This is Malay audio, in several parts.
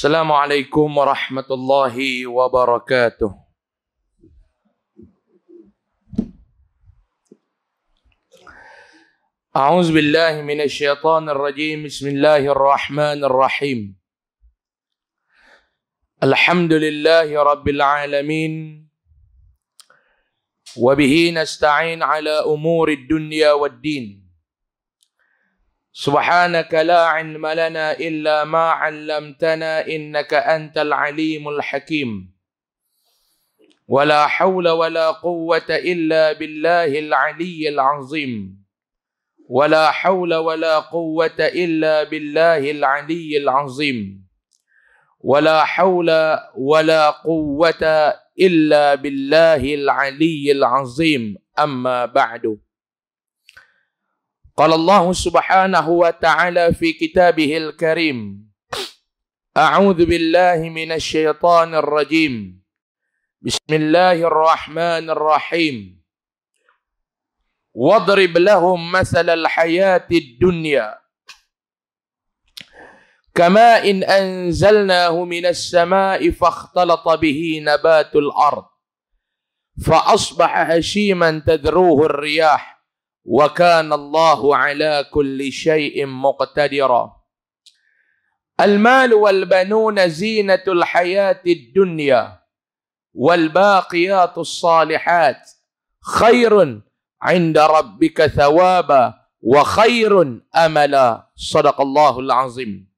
السلام عليكم ورحمة الله وبركاته أعوذ بالله من الشيطان الرجيم بسم الله الرحمن الرحيم الحمد لله رب العالمين وبه نستعين على أمور الدنيا والدين سبحانك لا علم لنا الا ما علمتنا انك انت العليم الحكيم ولا حول ولا قوه الا بالله العلي العظيم ولا حول ولا قوه الا بالله العلي العظيم ولا حول ولا قوه الا بالله العلي العظيم اما بعد قال الله سبحانه وتعالى في كتابه الكريم أعوذ بالله من الشيطان الرجيم بسم الله الرحمن الرحيم واضرب لهم مثل الحياة الدنيا كماء إن أنزلناه من السماء فاختلط به نبات الأرض فأصبح هشيما تذروه الرياح وكان الله على كل شيء مقتدرا المال والبنون زينه الحياه الدنيا والباقيات الصالحات خير عند ربك ثوابا وخير املا صدق الله العظيم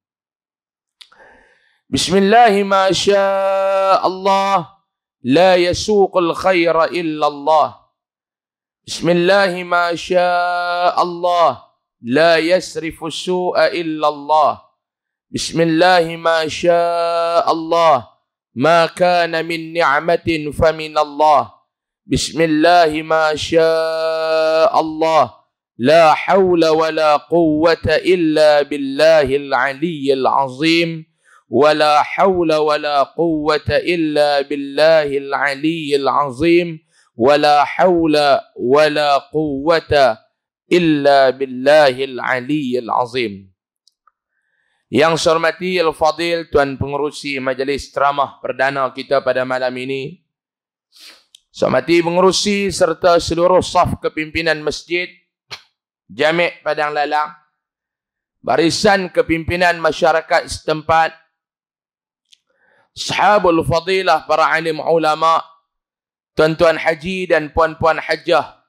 بسم الله ما شاء الله لا يسوق الخير الا الله بسم الله ما شاء الله لا يسرف السوء الا الله بسم الله ما شاء الله ما كان من نعمه فمن الله بسم الله ما شاء الله لا حول ولا قوه الا بالله العلي العظيم ولا حول ولا قوه الا بالله العلي العظيم ولا حول ولا قوة إلا بالله العلي العظيم Yang saya hormati Al-Fadil Tuan Pengerusi Majlis Ceramah Perdana kita pada malam ini Saya hormati Pengerusi serta seluruh saf kepimpinan masjid Jamek Padang Lalang Barisan kepimpinan masyarakat setempat Sahabul Fadilah para alim ulama' tuan-tuan haji dan puan-puan hajah,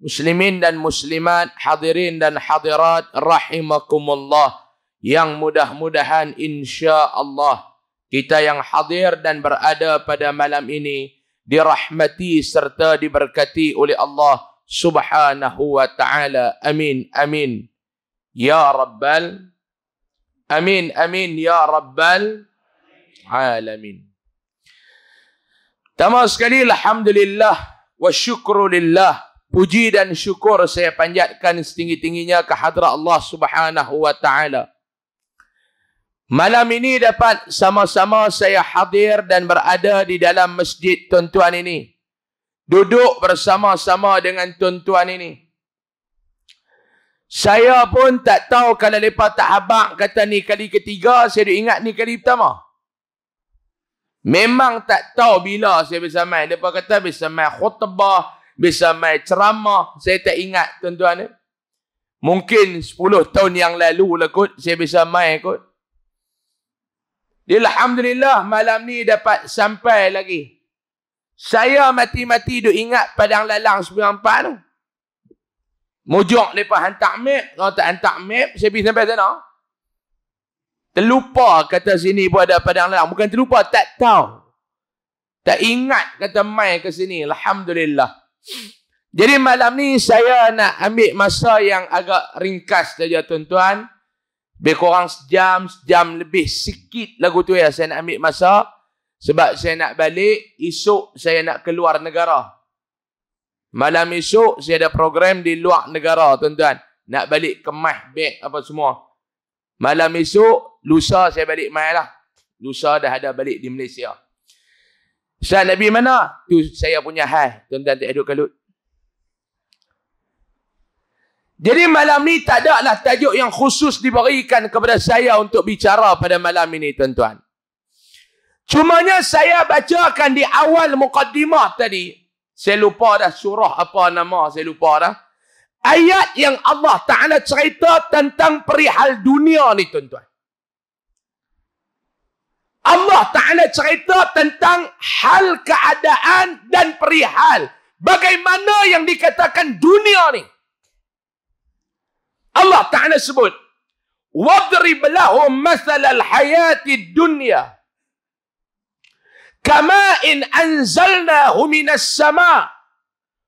muslimin dan muslimat, hadirin dan hadirat, rahimakumullah. Yang mudah-mudahan insya-Allah kita yang hadir dan berada pada malam ini dirahmati serta diberkati oleh Allah Subhanahu wa taala. Amin. Amin. Ya Rabbal Amin. Amin ya Rabbal Alamin. Pertama sekali, Alhamdulillah wa syukrulillah. Puji dan syukur saya panjatkan setinggi-tingginya ke hadrat Allah subhanahu wa ta'ala. Malam ini dapat sama-sama saya hadir dan berada di dalam masjid tuan-tuan ini. Duduk bersama-sama dengan tuan-tuan ini. Saya pun tak tahu kalau lepas tak habak kata ni kali ketiga, saya ingat ni kali pertama. Memang tak tahu bila saya bisa mai. Depa kata bisa mai khutbah, bisa mai ceramah. Saya tak ingat tuan-tuan eh? Mungkin 10 tahun yang lalu lah kot saya bisa mai kot. Alhamdulillah malam ni dapat sampai lagi. Saya mati-mati duk ingat padang lalang 94 tu. Mujuk depa hantar map, kalau tak hantar map saya pergi sampai sana. Terlupa kata sini pun ada padang lalang. Bukan terlupa, tak tahu. Tak ingat kata mai ke sini. Alhamdulillah. Jadi malam ni saya nak ambil masa yang agak ringkas saja tuan-tuan. Lebih kurang sejam, sejam lebih sikit lagu tu ya saya nak ambil masa. Sebab saya nak balik, esok saya nak keluar negara. Malam esok saya ada program di luar negara tuan-tuan. Nak balik kemah, beg apa semua. Malam esok, lusa saya balik main lah. Lusa dah ada balik di Malaysia. Syah Nabi mana? Tu saya punya hal. Tuan-tuan tak aduk kalut. Jadi malam ni tak ada lah tajuk yang khusus diberikan kepada saya untuk bicara pada malam ini tuan-tuan. Cumanya saya bacakan di awal mukaddimah tadi. Saya lupa dah surah apa nama saya lupa dah. Ayat yang Allah Ta'ala cerita tentang perihal dunia ni tuan-tuan. Allah Ta'ala cerita tentang hal keadaan dan perihal. Bagaimana yang dikatakan dunia ni. Allah Ta'ala sebut. وَضْرِبْ لَهُمْ مَثَلَ الْحَيَاةِ الدُّنْيَا كَمَا إِنْ أَنْزَلْنَاهُ مِنَ السَّمَاءِ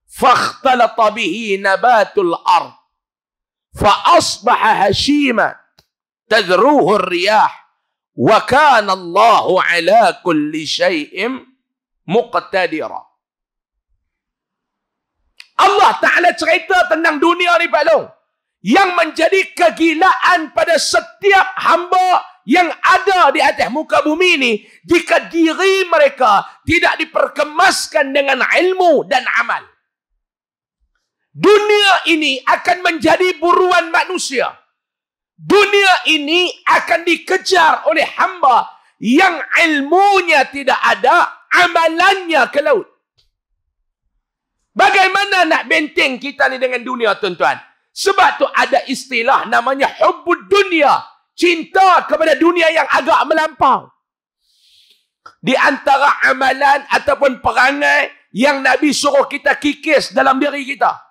فاختلط به نبات الارض فاصبح هشيما تذروه الرياح وكان الله على كل شيء مقتدرا Allah Ta'ala cerita tentang dunia ni Pak Long. Yang menjadi kegilaan pada setiap hamba yang ada di atas muka bumi ni. Jika diri mereka tidak diperkemaskan dengan ilmu dan amal. Dunia ini akan menjadi buruan manusia. Dunia ini akan dikejar oleh hamba yang ilmunya tidak ada, amalannya ke laut. Bagaimana nak benteng kita ni dengan dunia tuan-tuan? Sebab tu ada istilah namanya hubbud dunia, cinta kepada dunia yang agak melampau. Di antara amalan ataupun perangai yang Nabi suruh kita kikis dalam diri kita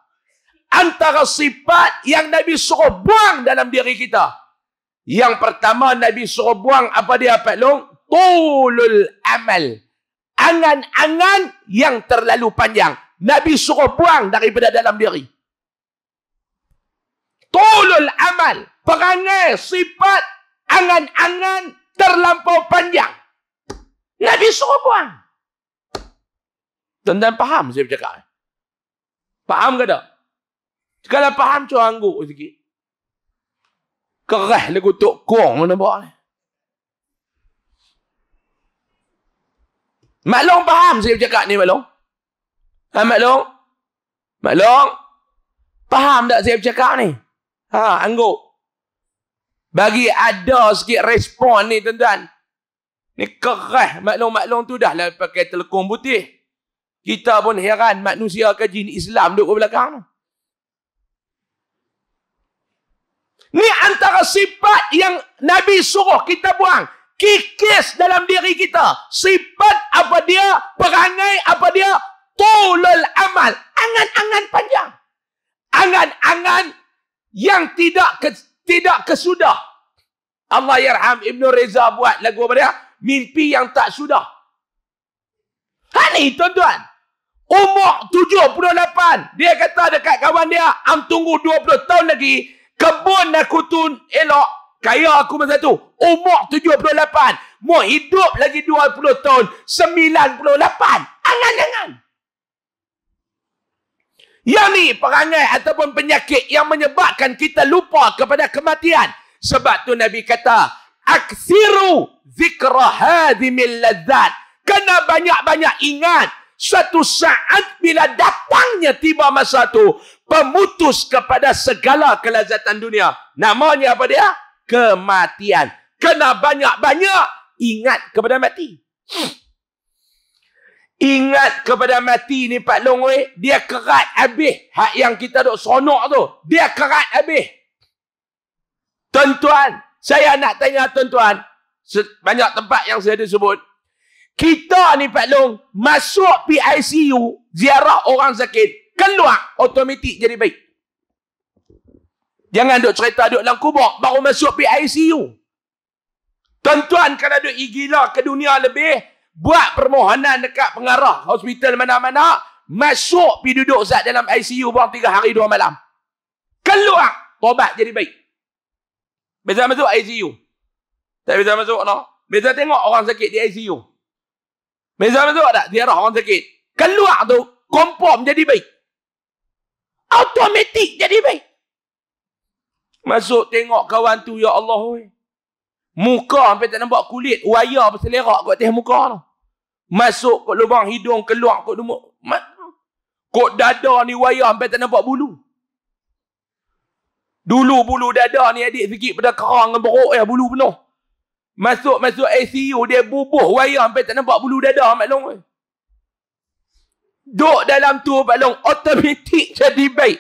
antara sifat yang Nabi suruh buang dalam diri kita. Yang pertama Nabi suruh buang apa dia Pak Long? Tulul amal. Angan-angan yang terlalu panjang. Nabi suruh buang daripada dalam diri. Tulul amal. Perangai sifat angan-angan terlampau panjang. Nabi suruh buang. Tuan-tuan faham saya bercakap? Faham ke tak? Sekala faham cuang angguk sikit. Kerah lagu tok kong nampak ni. Mak Long faham saya cakap ni Mak Long. Ha Mak Long. Mak Long. Faham tak saya cakap ni? Ha angguk. Bagi ada sikit respon ni tuan-tuan. Ni kerah Mak Long Mak Long tu dah lah pakai telekong putih. Kita pun heran manusia ke Islam duduk ke belakang tu. Ni antara sifat yang Nabi suruh kita buang. Kikis dalam diri kita. Sifat apa dia? Perangai apa dia? Tulul amal. Angan-angan panjang. Angan-angan yang tidak ke, tidak kesudah. Allah Yarham Ibn Reza buat lagu apa dia? Mimpi yang tak sudah. Ha ni tuan-tuan. Umur 78. Dia kata dekat kawan dia. Am tunggu 20 tahun lagi kebun aku tu elok. Kaya aku masa tu. Umur tujuh puluh 78. Mau hidup lagi dua puluh tahun. sembilan puluh 98. Angan-angan. Yang ni perangai ataupun penyakit yang menyebabkan kita lupa kepada kematian. Sebab tu Nabi kata, Aksiru zikra hadimil ladzat. Kena banyak-banyak ingat. satu saat bila datangnya tiba masa tu, pemutus kepada segala kelezatan dunia. Namanya apa dia? Kematian. Kena banyak-banyak ingat kepada mati. Ingat kepada mati ni Pak Long we. dia kerat habis hak yang kita dok seronok tu. Dia kerat habis. Tuan-tuan, saya nak tanya tuan-tuan, banyak tempat yang saya disebut. Kita ni Pak Long masuk PICU ziarah orang sakit keluar automatik jadi baik. Jangan duk cerita duk dalam kubur baru masuk PICU. Tuan-tuan kalau duk gila ke dunia lebih buat permohonan dekat pengarah hospital mana-mana masuk pi duduk zat dalam ICU buang tiga hari dua malam. Keluar tobat jadi baik. Beza masuk ICU. Tak beza masuk no. Beza tengok orang sakit di ICU. Beza masuk tak dia orang sakit. Keluar tu confirm jadi baik. Automatik jadi baik. Masuk tengok kawan tu, ya Allah. Oi. Muka sampai tak nampak kulit. Waya berselerak kat tengah muka tu. Masuk kat lubang hidung, keluar kat lubang. Mat. Kok dada ni waya sampai tak nampak bulu. Dulu bulu dada ni adik sikit pada kerang dan beruk ya bulu penuh. Masuk masuk ICU dia bubuh waya sampai tak nampak bulu dada maklum. Eh. Duk dalam tu Pak Long. Automatik jadi baik.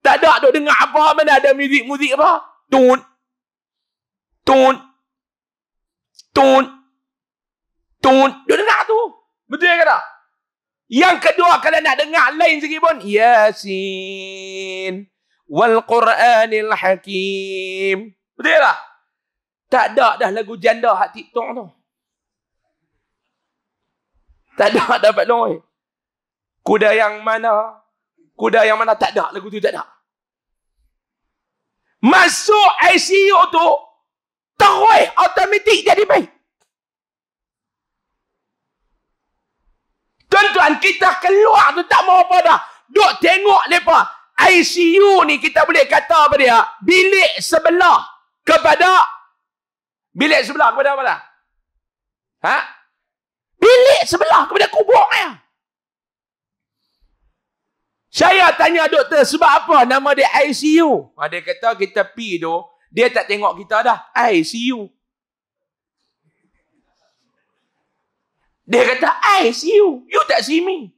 Tak ada duk dengar apa. Mana ada muzik-muzik apa. Tun. Tun. Tun. Tun. Duk dengar tu. Betul ke tak? Yang kedua kalau nak dengar lain sikit pun. Yasin. Wal Quranil Hakim. Betul tak? Tak ada dah lagu janda hati TikTok tu. Tak ada dah Pak Long. Eh. Kuda yang mana? Kuda yang mana tak ada? Lagu tu tak ada. Masuk ICU tu terus automatik jadi baik. Tuan-tuan, kita keluar tu tak mau apa dah. Duk tengok lepas. ICU ni kita boleh kata apa dia? Bilik sebelah kepada bilik sebelah kepada apa dah? Ha? Bilik sebelah kepada kubur dia. Ya. Saya tanya doktor sebab apa nama dia ICU. Ah, dia kata kita pi tu, dia tak tengok kita dah. ICU. Dia kata ICU. You tak see me.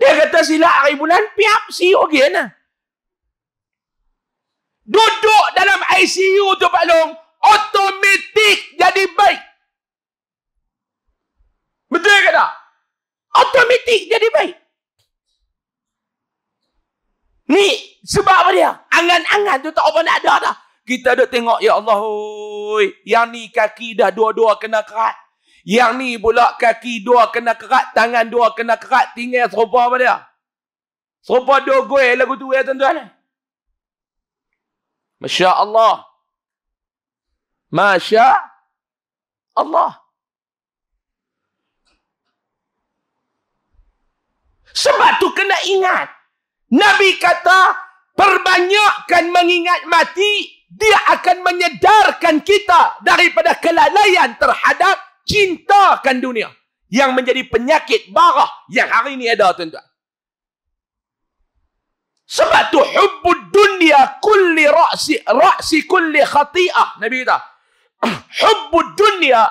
Dia kata sila hari bulan piap see you ah. Duduk dalam ICU tu Pak Long. Otomatik jadi baik. Betul ke tak? Otomatik jadi baik. Ni sebab apa dia? Angan-angan tu tak apa nak ada dah. Kita dah tengok ya Allah oi, yang ni kaki dah dua-dua kena kerat. Yang ni pula kaki dua kena kerat, tangan dua kena kerat, tinggal serupa apa dia? Serupa dua gue lagu tu ya tuan-tuan. Masya Allah. Masya Allah. Sebab tu kena ingat. Nabi kata, perbanyakkan mengingat mati, dia akan menyedarkan kita daripada kelalaian terhadap cintakan dunia. Yang menjadi penyakit barah yang hari ini ada tuan-tuan. Sebab tu hubbud dunia kulli ra'si ra'si kulli khati'ah Nabi kata hubbud dunia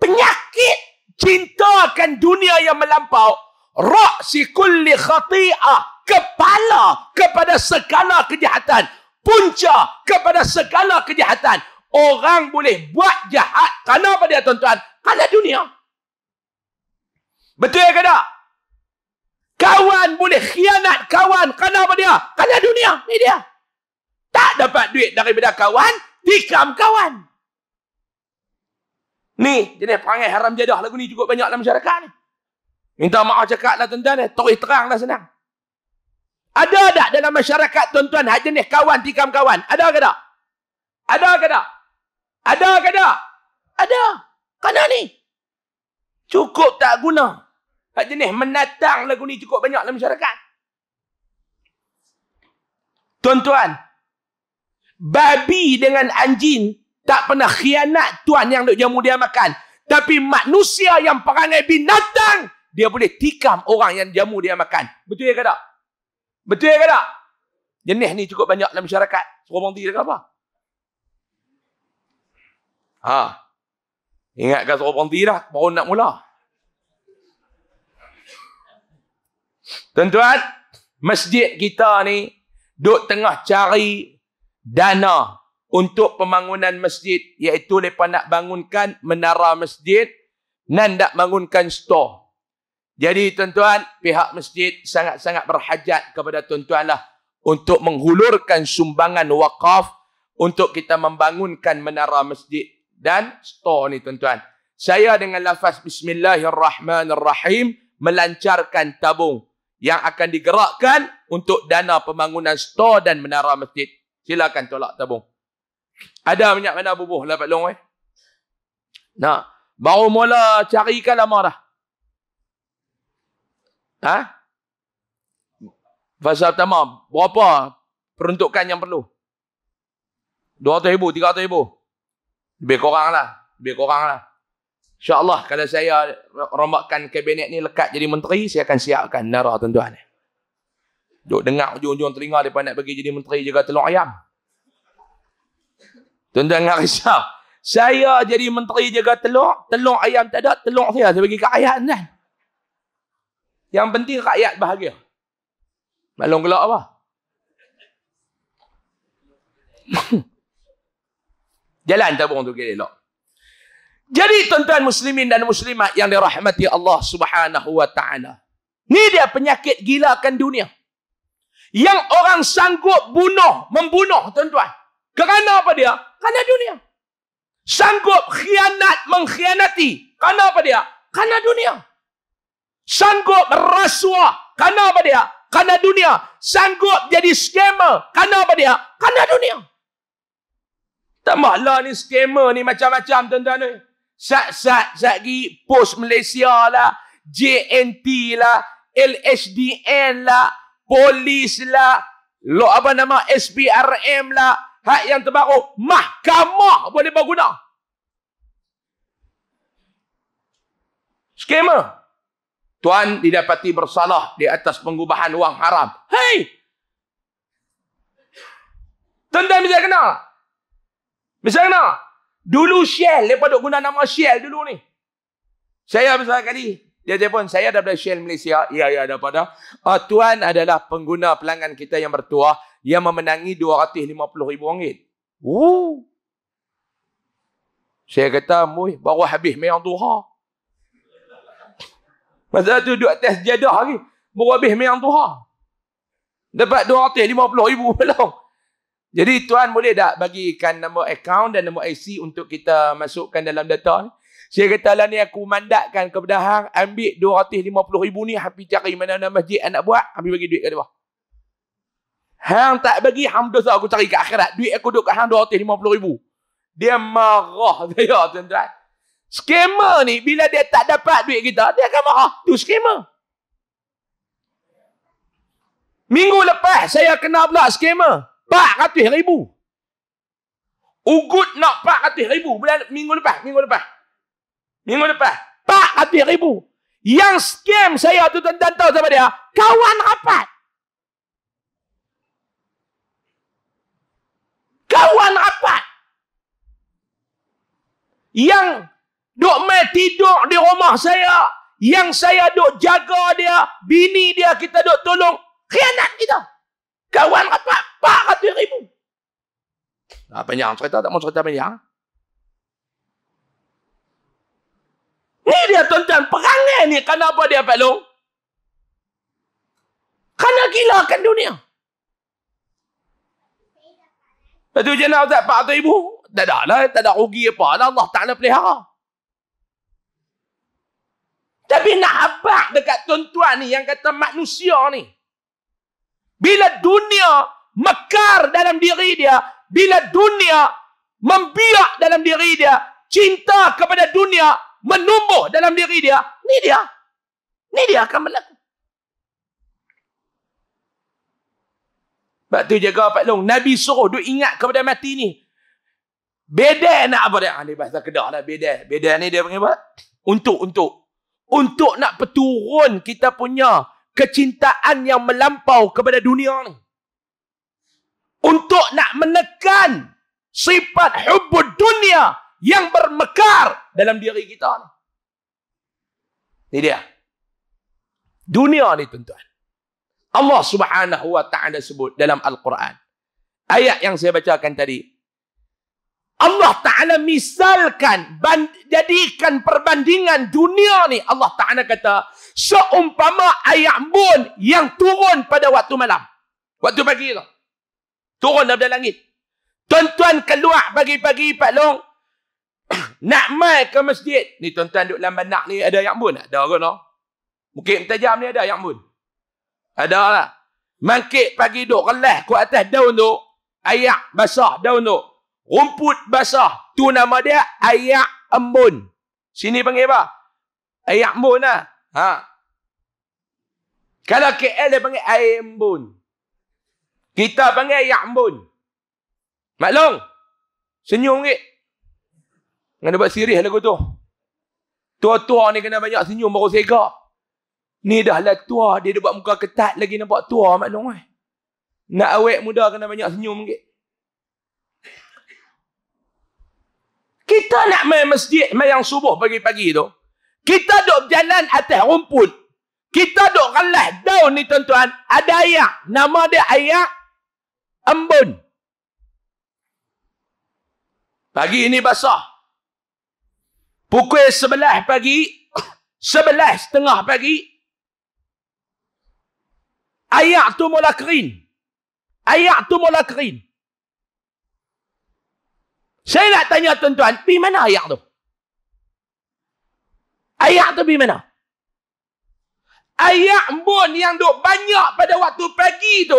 penyakit cintakan dunia yang melampau Ra'si kulli khati'ah. Kepala kepada segala kejahatan. Punca kepada segala kejahatan. Orang boleh buat jahat. Kenapa dia tuan-tuan? Kerana dunia. Betul ya ke tak? Kawan boleh khianat kawan. Kenapa dia? Kerana dunia. Ini dia. Tak dapat duit daripada kawan. Tikam kawan. Ni jenis perangai haram jadah. Lagu ni cukup banyak dalam masyarakat ni. Minta maaf cakaplah tuan-tuan eh. terang teranglah senang. Ada tak dalam masyarakat tuan-tuan hak jenis kawan tikam kawan? Ada ke tak? Ada ke tak? Ada ke tak? Ada. Kerana ni. Cukup tak guna. Hak jenis menatang lagu ni cukup banyak dalam masyarakat. Tuan-tuan. Babi dengan anjing tak pernah khianat tuan yang duk jamu dia makan. Tapi manusia yang perangai binatang dia boleh tikam orang yang jamu dia makan. Betul ya ke tak? Betul ya ke tak? Jenis ni cukup banyak dalam masyarakat. Suruh orang tiga apa? Ha. Ingatkan suruh orang tiga dah. Baru nak mula. Tuan-tuan, masjid kita ni duk tengah cari dana untuk pembangunan masjid iaitu lepas nak bangunkan menara masjid nanda bangunkan store. Jadi tuan-tuan, pihak masjid sangat-sangat berhajat kepada tuan-tuanlah untuk menghulurkan sumbangan wakaf untuk kita membangunkan menara masjid dan store ni tuan-tuan. Saya dengan lafaz bismillahirrahmanirrahim melancarkan tabung yang akan digerakkan untuk dana pembangunan store dan menara masjid. Silakan tolak tabung. Ada minyak mana bubuh lah Pak Long eh? Nak. Baru mula carikan lama dah. Ha? Fasa pertama, berapa peruntukan yang perlu? 200 ribu, 300 ribu. Lebih kurang lah. Lebih kurang lah. InsyaAllah kalau saya rombakkan kabinet ni lekat jadi menteri, saya akan siapkan nara tuan-tuan. Duk dengar ujung-ujung telinga depan nak pergi jadi menteri juga telur ayam. Tuan-tuan nak risau. Saya jadi menteri jaga telur, telur ayam tak ada, telur saya saya bagi ke ayam kan. Yang penting rakyat bahagia. Malang gelak apa? Jalan tak tabung tu kira elok. Jadi tuan-tuan muslimin dan muslimat yang dirahmati Allah Subhanahu wa taala. Ni dia penyakit gila kan dunia. Yang orang sanggup bunuh, membunuh tuan-tuan. Kerana apa dia? Kerana dunia. Sanggup khianat mengkhianati. Kerana apa dia? Kerana dunia sanggup rasuah kerana apa dia? Kerana dunia. Sanggup jadi scammer kerana apa dia? Kerana dunia. Tambahlah ni scammer ni macam-macam tuan-tuan ni. Sat-sat, sat gi post Malaysia lah, JNT lah, LHDN lah, polis lah, lo apa nama SPRM lah, hak yang terbaru, mahkamah boleh berguna. Scammer. Tuan didapati bersalah di atas pengubahan wang haram. Hei! Tuan-tuan bisa kenal? Bisa kenal? Dulu Shell, lepas pada guna nama Shell dulu ni. Saya bersama kali, dia telefon, saya daripada Shell Malaysia. Ya, ya, daripada. Uh, tuan adalah pengguna pelanggan kita yang bertuah yang memenangi RM250,000. Woo! Saya kata, mui, baru habis mayang tuha. Masa tu duduk atas jadah lagi. Berhabis yang tuha. Dapat dua lima puluh ribu belum. Jadi tuan boleh tak bagikan nombor akaun dan nombor IC untuk kita masukkan dalam data ni? Saya kata lah ni aku mandatkan kepada Hang ambil dua lima puluh ribu ni Habis cari mana-mana masjid anak buat Habis bagi duit kat dia Hang tak bagi Hang aku cari ke akhirat Duit aku duduk kat Hang puluh ribu Dia marah saya tuan-tuan Skema ni bila dia tak dapat duit kita, dia akan marah. Tu skema. Minggu lepas saya kena pula skema. pak 400 ribu. Ugut nak pak 400 ribu. Bulan, minggu lepas, minggu lepas. Minggu lepas. pak 400 ribu. Yang skem saya tu tuan-tuan tahu sama dia. Kawan rapat. Kawan rapat. Yang duk main tidur di rumah saya yang saya duk jaga dia bini dia kita duk tolong Kianat kita kawan rapat 400 ribu nah, panjang cerita tak mau cerita panjang ni dia tuan-tuan perangai ni kenapa dia Pak Long Kena gila akan dunia lepas tu jenal tak 400 ibu. tak ada lah tak ada rugi apa lah, Allah tak nak pelihara tapi nak habak dekat tuan-tuan ni yang kata manusia ni. Bila dunia mekar dalam diri dia, bila dunia membiak dalam diri dia, cinta kepada dunia menumbuh dalam diri dia, ni dia. Ni dia akan berlaku. Sebab tu jaga Pak Long. Nabi suruh duk ingat kepada mati ni. Beda nak apa dia? Ah, bahasa kedah lah. Beda. Beda ni dia panggil apa? Untuk, untuk untuk nak peturun kita punya kecintaan yang melampau kepada dunia ni. Untuk nak menekan sifat hubud dunia yang bermekar dalam diri kita ni. Ini dia. Dunia ni tuan-tuan. Allah subhanahu wa ta'ala sebut dalam Al-Quran. Ayat yang saya bacakan tadi. Allah Ta'ala misalkan, jadikan perbandingan dunia ni. Allah Ta'ala kata, seumpama ayam bun yang turun pada waktu malam. Waktu pagi tu. Turun dalam langit. Tuan-tuan keluar pagi-pagi, Pak Long. nak mai ke masjid. Ni tuan-tuan duduk dalam banak ni, ada ayam bun Ada orang no? Mungkin tajam ni ada ayam bun. Ada lah. Mangkit pagi duduk relah ke atas daun tu. Ayak basah daun tu rumput basah. Tu nama dia ayak embun. Sini panggil apa? Ayak embun lah. Ha. Kalau KL dia panggil ayak embun. Kita panggil ayak embun. Maklong. Senyum ke? Nak buat sirih lagu tu. Tua-tua ni kena banyak senyum baru sega. Ni dah lah tua. Dia dah buat muka ketat lagi nampak tua maklong. Eh. Nak awet muda kena banyak senyum ke? Kita nak main masjid main yang subuh pagi-pagi tu. Kita duk jalan atas rumput. Kita duk relah daun ni tuan-tuan. Ada ayak. Nama dia ayak embun. Pagi ini basah. Pukul sebelah pagi. sebelah setengah pagi. Ayak tu mula kering. Ayak tu mula kering. Saya nak tanya tuan-tuan, pi mana ayat tu? Ayat tu pi mana? Ayat mun yang duk banyak pada waktu pagi tu,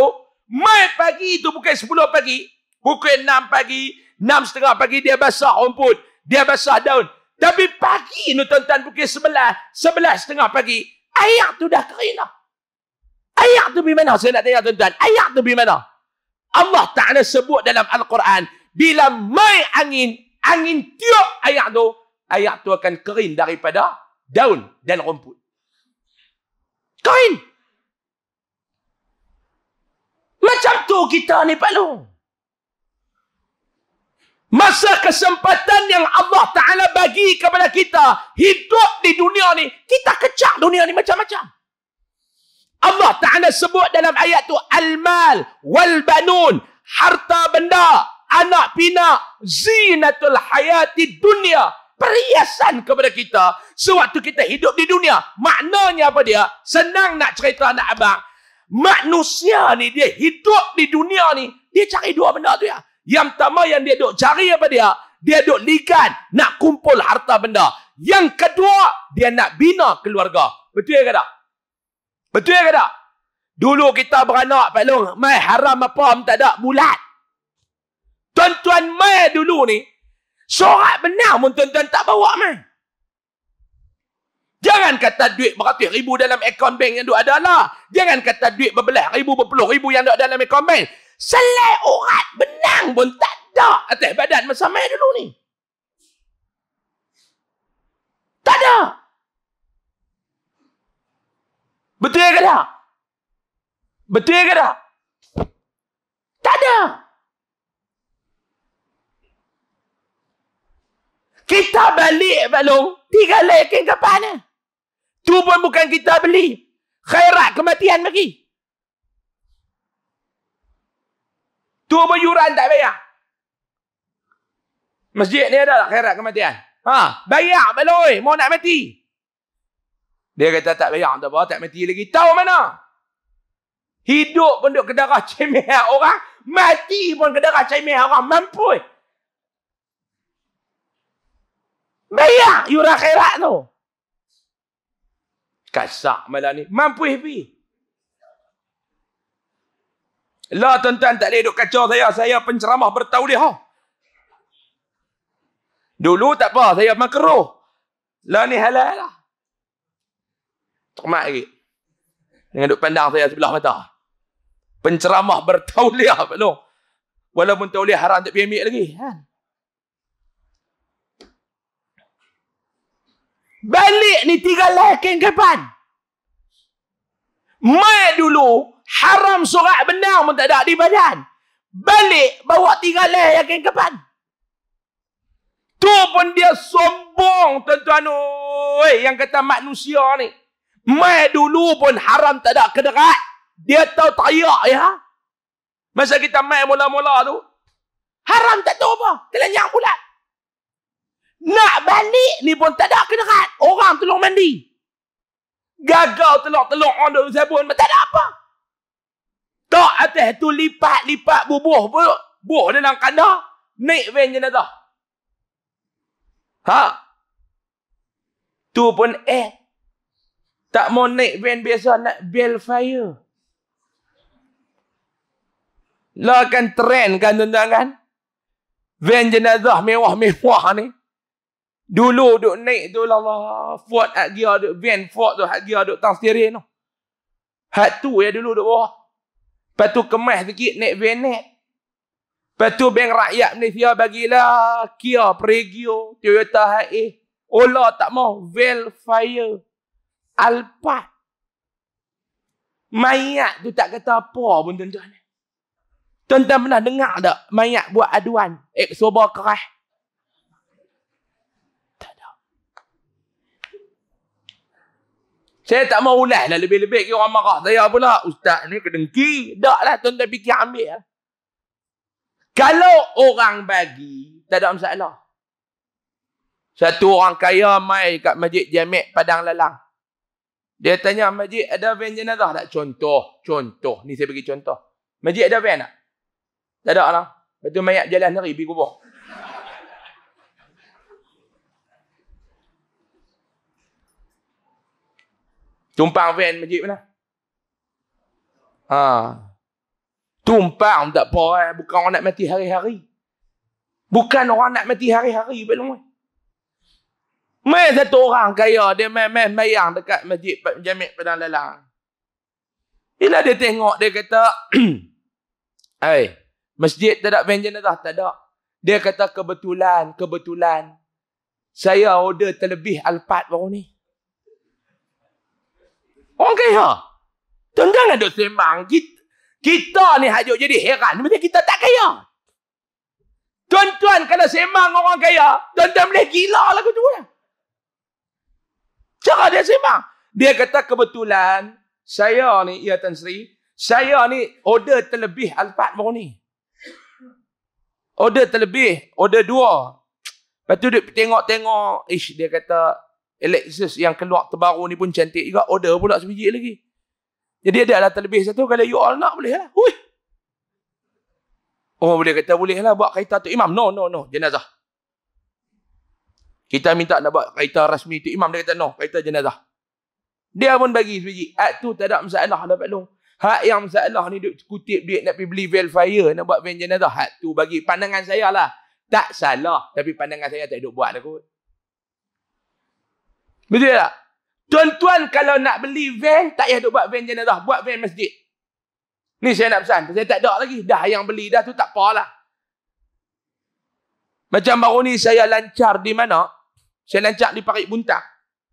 mai pagi tu bukan 10 pagi, bukan 6 pagi, setengah pagi dia basah rumput, dia basah daun. Tapi pagi ni tuan-tuan pukul sebelah setengah pagi, ayat tu dah kering dah. Ayat tu bimana? Saya nak tanya tuan-tuan. Ayat tu bimana? mana? Allah Ta'ala sebut dalam Al-Quran, bila mai angin, angin tiup ayat tu, ayat tu akan kering daripada daun dan rumput. Kering. Macam tu kita ni Pak Long. Masa kesempatan yang Allah Ta'ala bagi kepada kita hidup di dunia ni, kita kecak dunia ni macam-macam. Allah Ta'ala sebut dalam ayat tu, Al-mal wal-banun, harta benda anak pinak, zinatul di dunia, perhiasan kepada kita sewaktu kita hidup di dunia. Maknanya apa dia? Senang nak cerita anak abang. Manusia ni dia hidup di dunia ni, dia cari dua benda tu ya. Yang pertama yang dia duk cari apa dia? Dia duk ligan nak kumpul harta benda. Yang kedua, dia nak bina keluarga. Betul ke tak? Betul ke tak? Dulu kita beranak, Pak Long, mai haram apa, tak ada, bulat. Tuan-tuan mai dulu ni, sorak benar pun tuan-tuan tak bawa main. Jangan kata duit beratus ribu dalam akaun bank yang duk ada lah. Jangan kata duit berbelah ribu berpuluh ribu yang duk dalam akaun bank. Selai urat benang pun tak ada atas badan masa main dulu ni. Tak ada. Betul ke tak? Betul ke tak? Tak ada. Kita beli belum? Tiga lekin ke mana? Itu pun bukan kita beli. Khairat kematian lagi. Itu bayuran tak bayar. Masjid ni ada tak khairat kematian? Ha, bayar belum? Mau nak mati? Dia kata tak bayar tak apa, tak mati lagi. Tahu mana? Hidup pun duk kedarah cemih orang. Mati pun kedarah cemih orang. Mampu. Bayar yurah khairat no. Kasak malam ni. Mampu pergi. Lah tuan-tuan tak boleh duduk kacau saya. Saya penceramah bertaulih. Oh. Dulu tak apa. Saya makeruh. Lah ni halal lah. Termat lagi. Dengan duduk pandang saya sebelah mata. Penceramah bertauliah. Walaupun tauliah haram tak PMI lagi. Kan? Balik ni tiga lelaki kapan? Mai dulu haram surat benda pun tak ada di badan. Balik bawa tiga lelaki yang kain Tu pun dia sombong tuan-tuan yang kata manusia ni. Mai dulu pun haram tak ada kederat. Dia tahu tayak ya. Masa kita mai mula-mula tu haram tak tahu apa. Telanjang bulat. Nak balik ni pun tak ada kenderaan. Orang tolong mandi. Gagal telok-telok orang duduk sabun. Tak ada apa. Tak atas tu lipat-lipat bubuh pun. Buh dalam kandar. Naik van jenazah. Ha? Tu pun eh. Tak mau naik van biasa nak bell fire. Lah kan trend kan tuan-tuan kan. Van jenazah mewah-mewah ni. Dulu duk naik tu lah lah. Ford hak gear duk van. Ford tu hak gear duk tang steering tu. Hak tu ya dulu duk bawah. Lepas tu kemas sikit naik van naik. Lepas tu bank rakyat Malaysia bagilah Kia Pregio, Toyota Hiace. Ola tak mau. fire, Alphard. Mayat tu tak kata apa pun tuan-tuan. Tuan-tuan pernah dengar tak mayat buat aduan? Eksoba eh, kerah. Saya tak mahu ulas lah lebih-lebih ke orang marah saya pula. Ustaz ni kedengki. Tak lah tuan-tuan fikir ambil lah. Kalau orang bagi, tak ada masalah. Satu orang kaya mai kat Masjid Jamek Padang Lalang. Dia tanya, Masjid ada van jenazah tak? Contoh, contoh. Ni saya bagi contoh. Masjid ada van tak? Tak ada lah. Lepas tu mayat jalan hari pergi kubur. Tumpang van masjid mana? Ha. Tumpang tak apa eh. Bukan orang nak mati hari-hari. Bukan orang nak mati hari-hari. Mai satu orang kaya. Dia main-main mayang dekat masjid jamik pada lalang. Bila dia tengok, dia kata, Hei, masjid tak ada van jenazah? Tak ada. Dia kata, kebetulan, kebetulan. Saya order terlebih alpat baru ni. Orang kaya. Tuan jangan duk sembang. Kita, kita ni hajuk jadi heran. Mesti kita tak kaya. Tuan-tuan kalau sembang orang kaya, tuan-tuan boleh gila lah ke tuan. Eh. Cara dia sembang. Dia kata kebetulan saya ni, ya Tan Sri, saya ni order terlebih alfat baru ni. Order terlebih, order dua. Lepas tu dia tengok-tengok, ish dia kata, Lexus yang keluar terbaru ni pun cantik juga. Order pula sebiji lagi. Jadi ada alat terlebih satu. Kalau you all nak boleh lah. Hui. Oh boleh kata boleh lah buat kaitan tu imam. No, no, no. Jenazah. Kita minta nak buat kaitan rasmi tu imam. Dia kata no. Kaitan jenazah. Dia pun bagi sebiji. Hak tu tak ada masalah lah Pak Hak yang masalah ni duk kutip duit nak pergi beli velfire nak buat van jenazah. Hak tu bagi pandangan saya lah. Tak salah. Tapi pandangan saya tak duk buat lah kot. Betul tak? Tuan-tuan kalau nak beli van, tak payah duk buat van jenazah. Buat van masjid. Ni saya nak pesan. Saya tak ada lagi. Dah yang beli dah tu tak apalah. Macam baru ni saya lancar di mana? Saya lancar di Parit Buntang.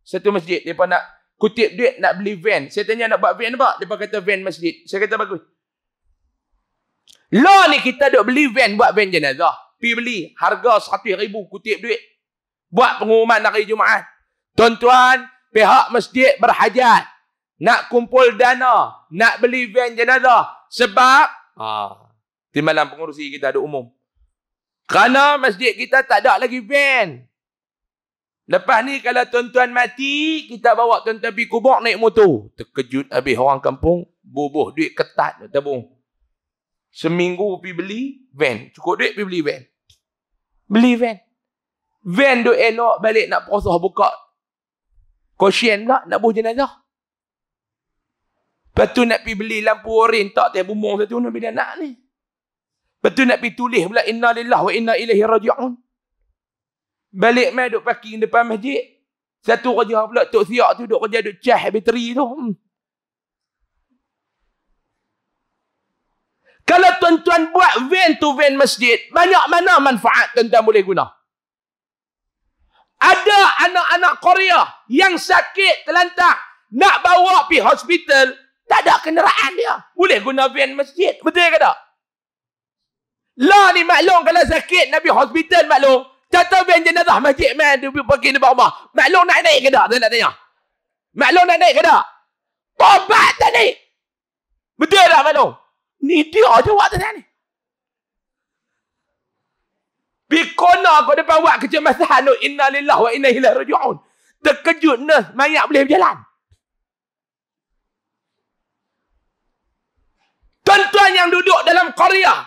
Satu masjid. Dia nak kutip duit nak beli van. Saya tanya nak buat van apa? Dia kata van masjid. Saya kata bagus. Law ni kita duk beli van buat van jenazah. Pergi beli. Harga rm ribu kutip duit. Buat pengumuman hari Jumaat. Tuan-tuan, pihak masjid berhajat nak kumpul dana, nak beli van jenazah sebab ah, ha, timbalan pengurusi kita ada umum. Kerana masjid kita tak ada lagi van. Lepas ni kalau tuan-tuan mati, kita bawa tuan-tuan pergi kubur naik motor. Terkejut habis orang kampung, bubuh duit ketat tabung. Seminggu pergi beli van. Cukup duit pergi beli van. Beli van. Van duk elok balik nak perosoh buka Koshien pula nak buh jenazah. Lepas tu nak pergi beli lampu orin tak tiap umur satu nak bila nak ni. Lepas tu nak pergi tulis pula inna lillah wa inna Ilahi Rajaun. Balik mai duk parking depan masjid. Satu kerja pula Tok Siak tu duk kerja duk cah bateri tu. Hmm. Kalau tuan-tuan buat van to van masjid, banyak mana manfaat tuan-tuan boleh guna? ada anak-anak Korea yang sakit terlantar nak bawa pergi hospital tak ada kenderaan dia boleh guna van masjid betul ke tak lah ni maklum kalau sakit nak pergi hospital maklum Tata van jenazah masjid man dia pergi pergi nebak rumah maklum nak naik ke tak saya nak tanya maklum nak naik ke tak tobat tak naik betul tak maklum ni dia jawab tanya ni Pi kona kat depan wak kerja masahan tu inna lillahi wa inna ilaihi rajiun. Terkejut nas mayat boleh berjalan. Tuan-tuan yang duduk dalam Korea,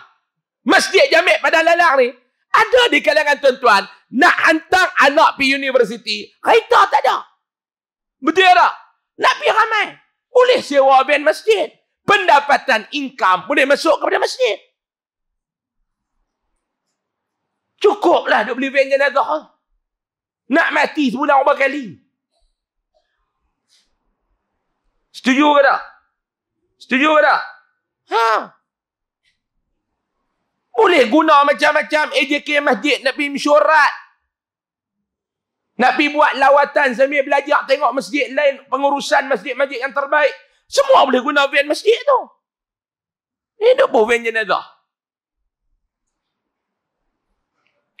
Masjid Jamek pada Lalang ni, ada di kalangan tuan-tuan nak hantar anak pi universiti, kereta tak ada. Betul tak? Nak pi ramai. Boleh sewa band masjid. Pendapatan income boleh masuk kepada masjid. Cukuplah duk beli van jenazah. Nak mati sebulan berapa kali? Setuju ke tak? Setuju ke tak? Ha. Boleh guna macam-macam AJK masjid nak pergi mesyuarat. Nak pergi buat lawatan sambil belajar tengok masjid lain, pengurusan masjid-masjid yang terbaik. Semua boleh guna van masjid tu. Ini dah pun van jenazah.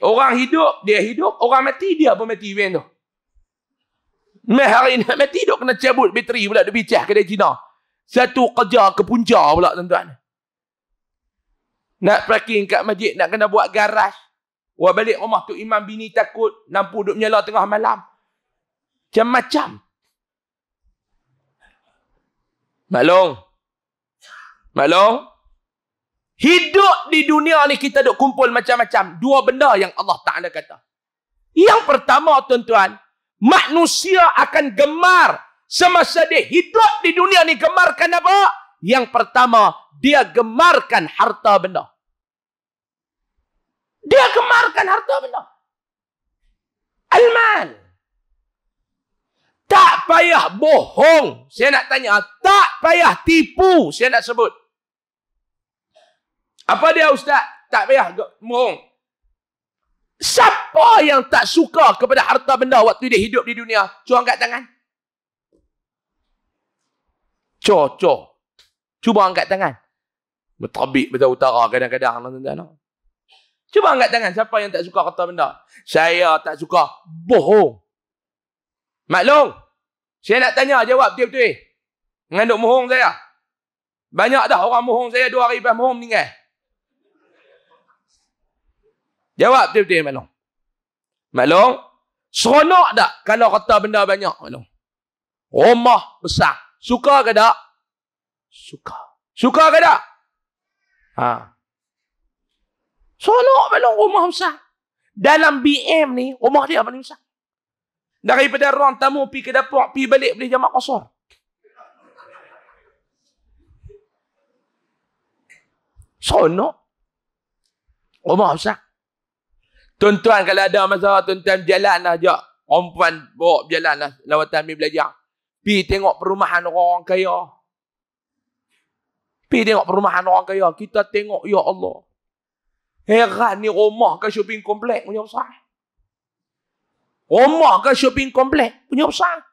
Orang hidup, dia hidup. Orang mati, dia pun mati event tu. Mereka hari nak mati, duk kena cabut bateri pula duk ke kedai Cina. Satu kerja ke punca pula tuan-tuan. Nak parking kat masjid, nak kena buat garaj. Wah balik rumah tu imam bini takut, lampu duk menyala tengah malam. Macam macam. Maklong. Maklong. Hidup di dunia ni kita duk kumpul macam-macam. Dua benda yang Allah Ta'ala kata. Yang pertama tuan-tuan, manusia akan gemar semasa dia hidup di dunia ni gemarkan apa? Yang pertama, dia gemarkan harta benda. Dia gemarkan harta benda. Alman. Tak payah bohong. Saya nak tanya. Tak payah tipu. Saya nak sebut. Apa dia ustaz? Tak payah merong. Siapa yang tak suka kepada harta benda waktu dia hidup di dunia? Cuba angkat tangan. Co, co. Cuba angkat tangan. Terbit betul utara kadang-kadang. Cuba angkat tangan. Siapa yang tak suka harta benda? Saya tak suka. Bohong. Maklum. Saya nak tanya jawab betul-betul. Mengandung mohong saya. Banyak dah orang mohong saya dua hari lepas mohong meninggal. Jawab betul-betul Mak Long. Mak Long, seronok tak kalau kata benda banyak, Mak Rumah besar. Suka ke tak? Suka. Suka ke tak? Ha. Seronok Mak rumah besar. Dalam BM ni, rumah dia paling besar. Daripada ruang tamu pergi ke dapur, pergi balik boleh jamak kosong. Seronok. Rumah besar. Tuan-tuan kalau ada masa tuan-tuan berjalan lah je. Rompuan bawa berjalan lah lawatan ambil belajar. Pi tengok perumahan orang kaya. Pi tengok perumahan orang kaya. Kita tengok ya Allah. Heran ni rumah ke shopping komplek punya besar. Rumah ke shopping komplek punya besar.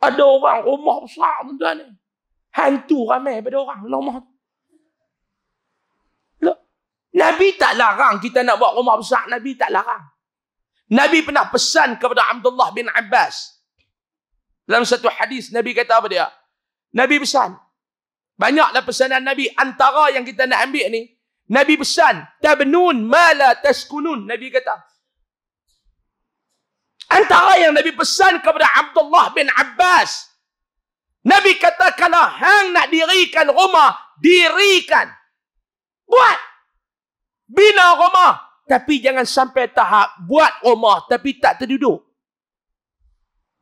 Ada orang rumah besar tuan-tuan ni. Hantu ramai pada orang rumah tu. Nabi tak larang kita nak buat rumah besar. Nabi tak larang. Nabi pernah pesan kepada Abdullah bin Abbas. Dalam satu hadis Nabi kata apa dia? Nabi pesan. Banyaklah pesanan Nabi antara yang kita nak ambil ni. Nabi pesan. Tabnun ma la taskunun. Nabi kata. Antara yang Nabi pesan kepada Abdullah bin Abbas. Nabi kata kalau hang nak dirikan rumah, dirikan. Buat. Bina rumah. Tapi jangan sampai tahap buat rumah tapi tak terduduk.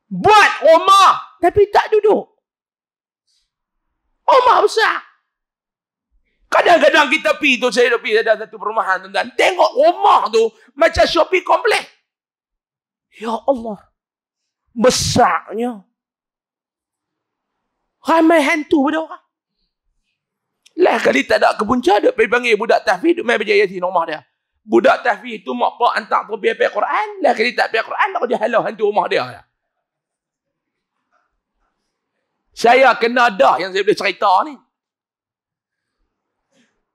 Buat rumah tapi tak duduk. Rumah besar. Kadang-kadang kita pergi tu, saya pergi ada satu perumahan tuan-tuan. Tengok rumah tu macam shopping komplek. Ya Allah. Besarnya. Ramai hantu pada orang lah kali tak ada kebunca, dia pergi panggil budak tahfi, duduk main berjaya di rumah dia. Budak tahfi itu mak pak hantar tu biar Quran. lah kali tak biar Quran, aku dia halau lah hantu rumah dia. Saya kena dah yang saya boleh cerita ni.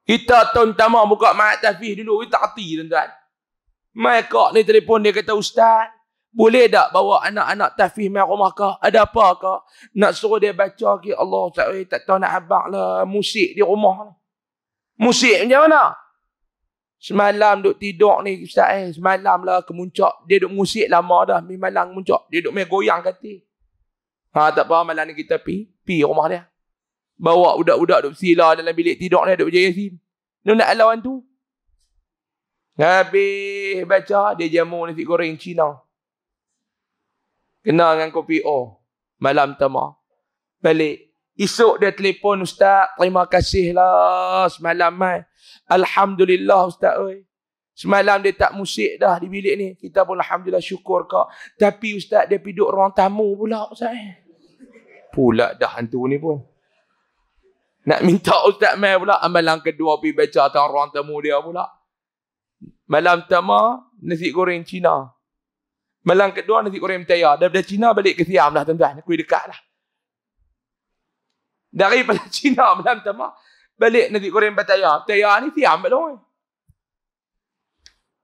Kita tahun pertama buka mak tahfi dulu, kita tak hati tuan-tuan. Mak kak ni telefon dia kata, Ustaz, boleh tak bawa anak-anak tafih main rumah kah? Ada apa kah? Nak suruh dia baca ke Allah tak, eh, tak tahu nak habak lah musik di rumah ni. Musik macam mana? Semalam duk tidur ni Ustaz eh. Semalam lah kemuncak. Dia duk musik lama dah. Mi malam kemuncak. Dia duk main goyang kata. Ha tak apa malam ni kita pi. Pi rumah dia. Bawa budak-budak duk sila dalam bilik tidur ni duk berjaya sim. Nu nak lawan tu? Habis baca dia jamu nasi goreng Cina. Kenal dengan kopi O. Oh, malam pertama. Balik. Esok dia telefon Ustaz. Terima kasih lah semalam. Man. Alhamdulillah Ustaz. Oi. Semalam dia tak musik dah di bilik ni. Kita pun Alhamdulillah syukur kak. Tapi Ustaz dia pergi duduk ruang tamu pula Ustaz. Eh. Pula dah hantu ni pun. Nak minta Ustaz mai pula. Amalan kedua pergi baca tentang ruang tamu dia pula. Malam pertama, nasi goreng Cina. Malang kedua nanti orang bertaya. Daripada Cina balik ke Siam lah tuan-tuan. Kuih dekat lah. Daripada Cina malam pertama. Balik nanti orang bertaya. Bertaya ni Siam balik orang.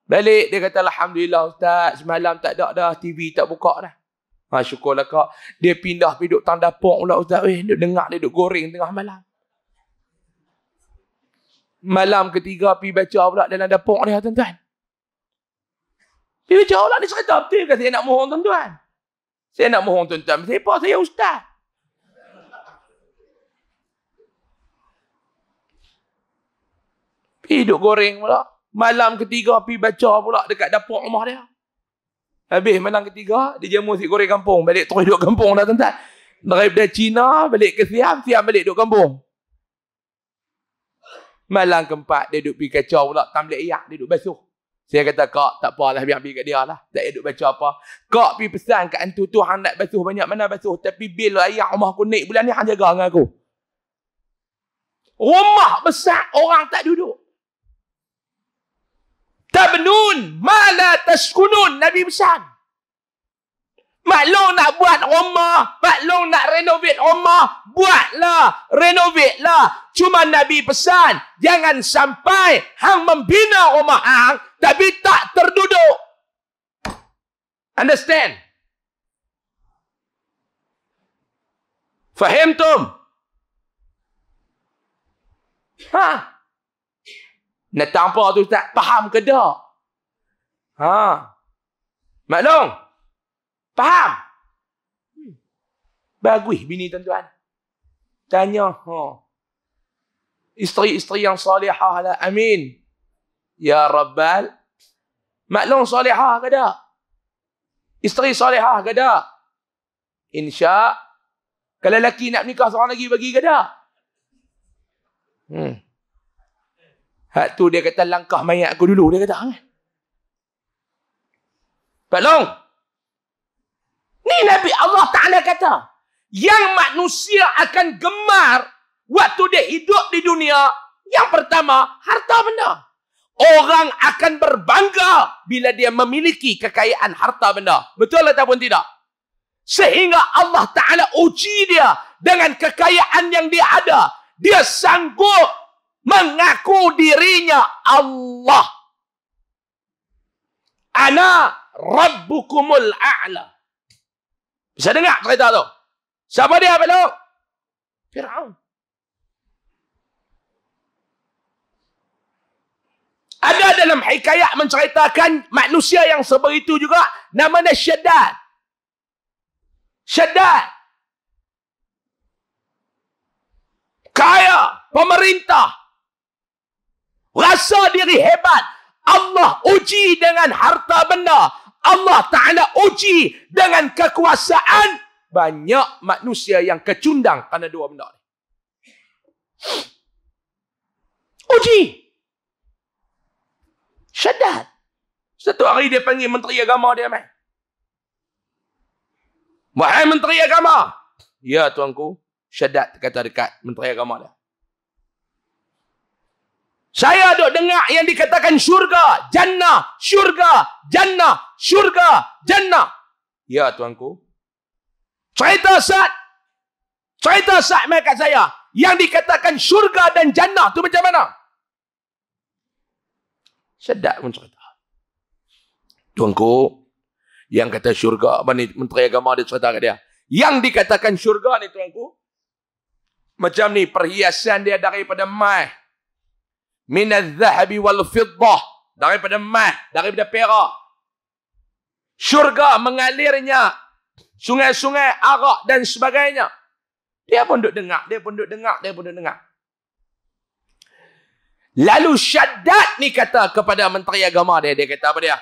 Balik dia kata Alhamdulillah Ustaz. Semalam tak ada dah. TV tak buka dah. Ha, syukurlah kak. Dia pindah pergi duduk tang dapur pula Ustaz. Eh, duduk dengar dia duduk goreng tengah malam. Malam ketiga pergi baca pula dalam dapur dia tuan-tuan. Lah, dia kata, Allah ni cerita apa? Dia saya nak mohon tuan-tuan. Saya nak mohon tuan-tuan. Saya apa? Saya ustaz. Pergi duduk goreng pula. Malam ketiga pergi baca pula dekat dapur rumah dia. Habis malam ketiga, dia jamu si goreng kampung. Balik terus duduk kampung dah tuan-tuan. Daripada Cina, balik ke Siam. Siam balik duduk kampung. Malam keempat, dia duduk pergi kacau pula. Tamlik iak, dia duduk basuh. Saya kata, kak, tak apa lah, biar ambil kat dia lah. Tak duduk baca apa. Kak pergi pesan kat hantu tu, hang nak basuh banyak mana basuh. Tapi bil ayah rumah aku naik bulan ni, hang jaga dengan aku. Rumah besar, orang tak duduk. Tabnun, ma la tashkunun, Nabi pesan. Mak Long nak buat rumah. Mak Long nak renovate rumah. Buatlah. Renovate lah. Cuma Nabi pesan. Jangan sampai hang membina rumah hang. Tapi tak terduduk. Understand? Faham tu? Ha? Nak tampak tu tak faham ke tak? Ha? Mak Long? Faham? Hmm. Bagus bini tuan-tuan. Tanya. Ha. Isteri-isteri yang salihah lah. Amin. Ya Rabbal. Maklum salihah ke tak? Isteri salihah ke tak? Insya. Kalau lelaki nak nikah seorang lagi bagi ke tak? Hmm. Hak tu dia kata langkah mayat aku dulu. Dia kata. Pak Long. Pak Long. Ni Nabi Allah Ta'ala kata. Yang manusia akan gemar waktu dia hidup di dunia. Yang pertama, harta benda. Orang akan berbangga bila dia memiliki kekayaan harta benda. Betul ataupun tidak? Sehingga Allah Ta'ala uji dia dengan kekayaan yang dia ada. Dia sanggup mengaku dirinya Allah. Ana rabbukumul a'la. Bisa dengar cerita tu? Siapa dia belok? Fir'aun. Ada dalam hikayat menceritakan manusia yang sebegitu juga namanya Syaddad. Syaddad. Kaya pemerintah. Rasa diri hebat. Allah uji dengan harta benda. Allah Ta'ala uji dengan kekuasaan banyak manusia yang kecundang kerana dua benda Uji. Syedat. Satu hari dia panggil Menteri Agama dia main. Wahai Menteri Agama. Ya tuanku. Syedat kata dekat Menteri Agama dia. Saya dok dengar yang dikatakan syurga, jannah, syurga, jannah, syurga, jannah. Ya tuanku. Cerita Sat. Cerita Sat mai kat saya. Yang dikatakan syurga dan jannah tu macam mana? Sedap pun cerita. Tuanku, yang kata syurga, mana Menteri Agama dia cerita kat dia. Yang dikatakan syurga ni tuanku, macam ni perhiasan dia daripada mai min az-zahab wal fiddah daripada emas daripada perak syurga mengalirnya sungai-sungai arak dan sebagainya dia pun duduk dengar dia pun duduk dengar dia pun duduk dengar lalu syaddad ni kata kepada menteri agama dia dia kata apa dia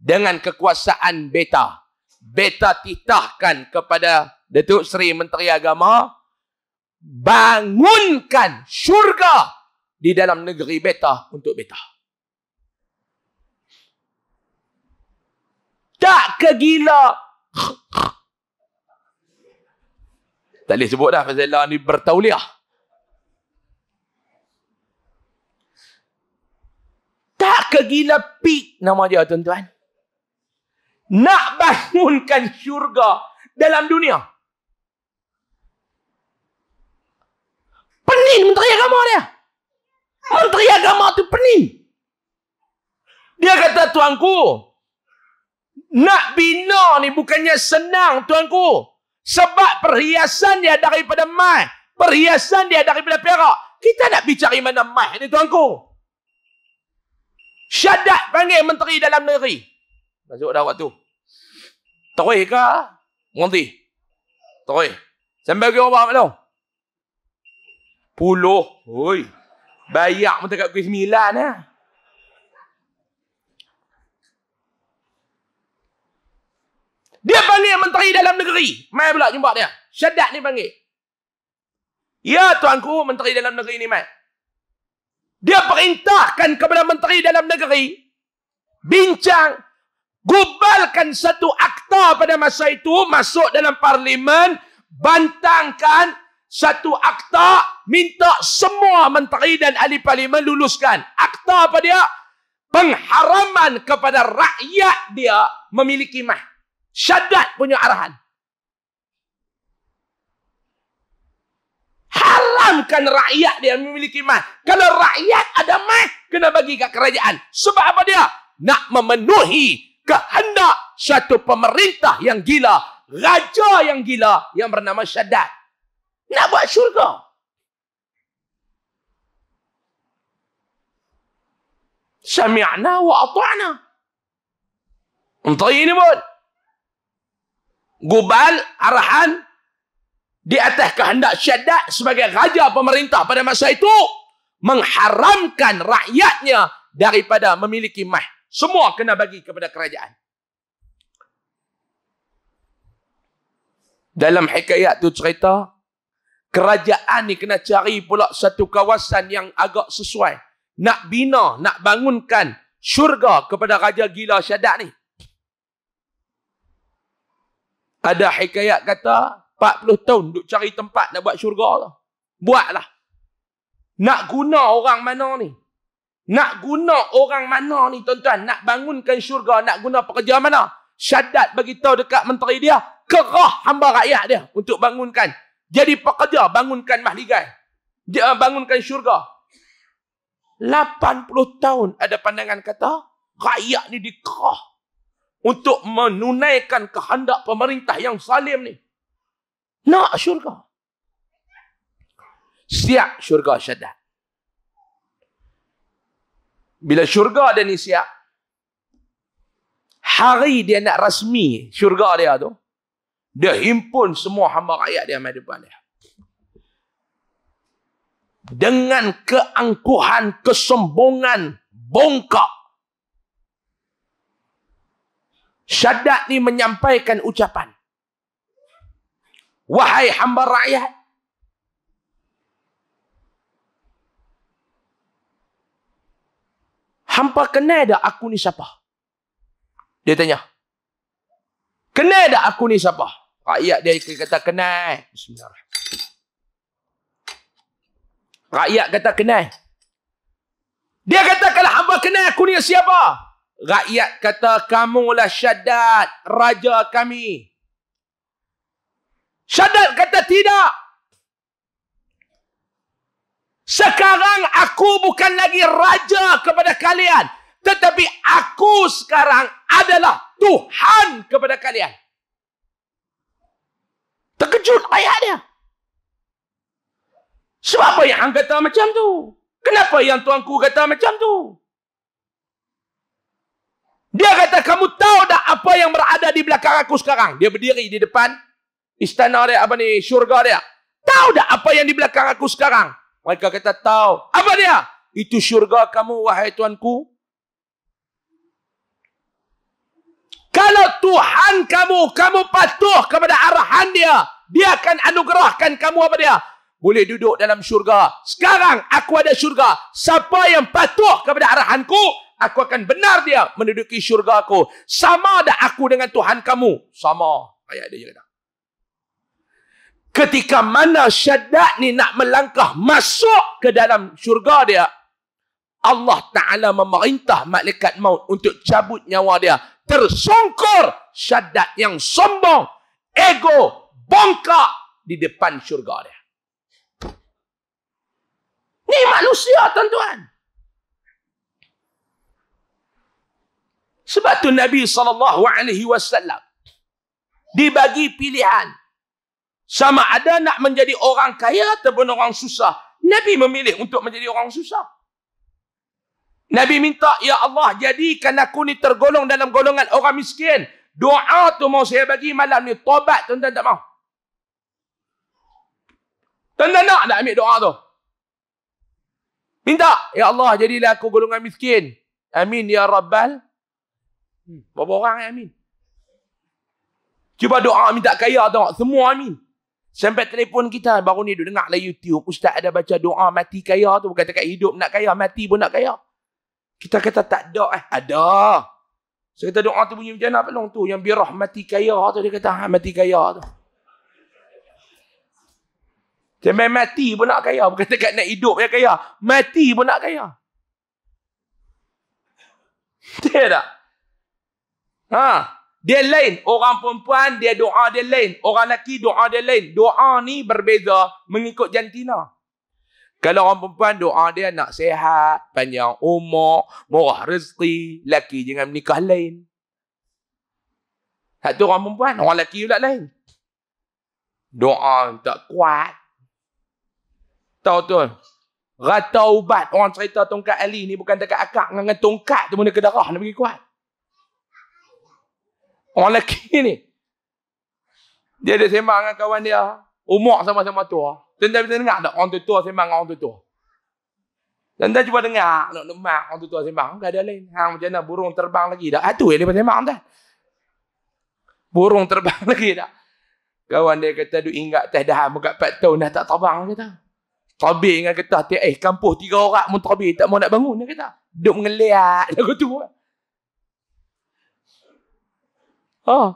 dengan kekuasaan beta beta titahkan kepada Datuk Seri Menteri Agama bangunkan syurga di dalam negeri beta untuk beta. Tak kegila. Tak boleh sebut dah pasal ni bertauliah. Tak kegila pik nama dia tuan-tuan. Nak bangunkan syurga dalam dunia. Pening menteri agama dia. Menteri agama tu pening. Dia kata, tuanku, nak bina ni bukannya senang, tuanku. Sebab perhiasan dia daripada mai. Perhiasan dia daripada perak. Kita nak bicara mana mai ni, tuanku. Syadat panggil menteri dalam negeri. Masuk dah waktu. Terus ke? Menteri. Terus. Sampai ke orang buat Puluh. Puluh. Bayak pun tak kuih sembilan lah. Dia balik menteri dalam negeri. Mai pula jumpa dia. Syadat ni panggil. Ya tuanku menteri dalam negeri ni mai. Dia perintahkan kepada menteri dalam negeri. Bincang. Gubalkan satu akta pada masa itu. Masuk dalam parlimen. Bantangkan satu akta minta semua menteri dan ahli parlimen luluskan. Akta apa dia? Pengharaman kepada rakyat dia memiliki mah. Syadat punya arahan. Haramkan rakyat dia memiliki mah. Kalau rakyat ada mah, kena bagi ke kerajaan. Sebab apa dia? Nak memenuhi kehendak satu pemerintah yang gila. Raja yang gila yang bernama Syadat. Nak buat syurga. Sami'na wa ata'na. Entah ini pun. Gubal arahan di atas kehendak syadat sebagai raja pemerintah pada masa itu mengharamkan rakyatnya daripada memiliki mah. Semua kena bagi kepada kerajaan. Dalam hikayat tu cerita kerajaan ni kena cari pula satu kawasan yang agak sesuai. Nak bina, nak bangunkan syurga kepada Raja Gila Syadat ni. Ada hikayat kata, 40 tahun duk cari tempat nak buat syurga tu. Buatlah. Nak guna orang mana ni? Nak guna orang mana ni tuan-tuan? Nak bangunkan syurga, nak guna pekerja mana? Syadat bagi tahu dekat menteri dia, kerah hamba rakyat dia untuk bangunkan jadi pekerja bangunkan mahligai. Dia eh, bangunkan syurga. 80 tahun ada pandangan kata rakyat ni dikerah untuk menunaikan kehendak pemerintah yang salim ni. Nak syurga. Siap syurga syadat. Bila syurga dia ni siap, hari dia nak rasmi syurga dia tu, dia himpun semua hamba rakyat dia mai depan dia. Dengan keangkuhan, kesombongan, bongkak. Syadat ni menyampaikan ucapan. Wahai hamba rakyat, Hampa kena dah aku ni siapa? Dia tanya. Kenal dah aku ni siapa? Rakyat dia kata kenal. Bismillahirrahmanirrahim. Rakyat kata kenal. Dia kata kalau hamba kenal aku ni siapa? Rakyat kata kamu lah syadat raja kami. Syadat kata tidak. Sekarang aku bukan lagi raja kepada kalian. Tetapi aku sekarang adalah Tuhan kepada kalian terkejut ayah dia. Sebab apa yang hang kata macam tu? Kenapa yang tuanku kata macam tu? Dia kata, kamu tahu dah apa yang berada di belakang aku sekarang? Dia berdiri di depan istana dia, apa ni, syurga dia. Tahu dah apa yang di belakang aku sekarang? Mereka kata, tahu. Apa dia? Itu syurga kamu, wahai tuanku. Kalau Tuhan kamu, kamu patuh kepada arahan dia. Dia akan anugerahkan kamu apa dia? Boleh duduk dalam syurga. Sekarang aku ada syurga. Siapa yang patuh kepada arahanku, aku akan benar dia menduduki syurga aku. Sama ada aku dengan Tuhan kamu. Sama. Ayat dia kata. Ketika mana syadat ni nak melangkah masuk ke dalam syurga dia, Allah Ta'ala memerintah malaikat maut untuk cabut nyawa dia tersungkur syadat yang sombong, ego bongkak di depan syurga dia. Ni manusia tuan-tuan. Sebab tu Nabi sallallahu alaihi wasallam dibagi pilihan sama ada nak menjadi orang kaya ataupun orang susah. Nabi memilih untuk menjadi orang susah. Nabi minta, Ya Allah, jadikan aku ni tergolong dalam golongan orang miskin. Doa tu mau saya bagi malam ni. Tobat, tuan-tuan tak mau. Tuan-tuan nak nak ambil doa tu? Minta, Ya Allah, jadilah aku golongan miskin. Amin, Ya Rabbal. Hmm, berapa orang amin? Cuba doa minta kaya tu. Semua amin. Sampai telefon kita baru ni duduk dengar lah YouTube. Ustaz ada baca doa mati kaya tu. Bukan tak hidup nak kaya, mati pun nak kaya. Kita kata tak ada eh. Ada. So kita doa tu bunyi macam apa long tu. Yang birah ha, mati kaya tu. Dia kata mati kaya tu. Cuma mati pun nak kaya. Bukan dekat nak hidup ya kaya. Mati pun nak kaya. Betul tak? Ha? Dia lain. Orang perempuan dia doa dia lain. Orang lelaki doa dia lain. Doa ni berbeza mengikut jantina. Kalau orang perempuan doa dia nak sehat, panjang umur, murah rezeki, laki jangan menikah lain. Satu orang perempuan, orang laki pula lain. Doa tak kuat. Tahu tu. Rata ubat orang cerita tongkat Ali ni bukan dekat akak dengan tongkat tu mana kedarah nak pergi kuat. Orang laki ni. Dia ada sembang dengan kawan dia umur sama-sama tua. Tentang kita dengar tak orang tua, tua sembang dengan orang tua tua. Tentang cuba dengar nak lemak orang tua tua sembang. Tak ada lain. Hang macam mana burung terbang lagi tak? Itu ha, yang dia sembang tak? Burung terbang lagi tak? Kawan dia kata duk ingat teh dah muka 4 tahun dah tak terbang kata. Tabi dengan kata eh kampuh tiga orang pun tabi tak mau nak bangun dia kata. Duk mengeliat lagu tu. Ha. Oh.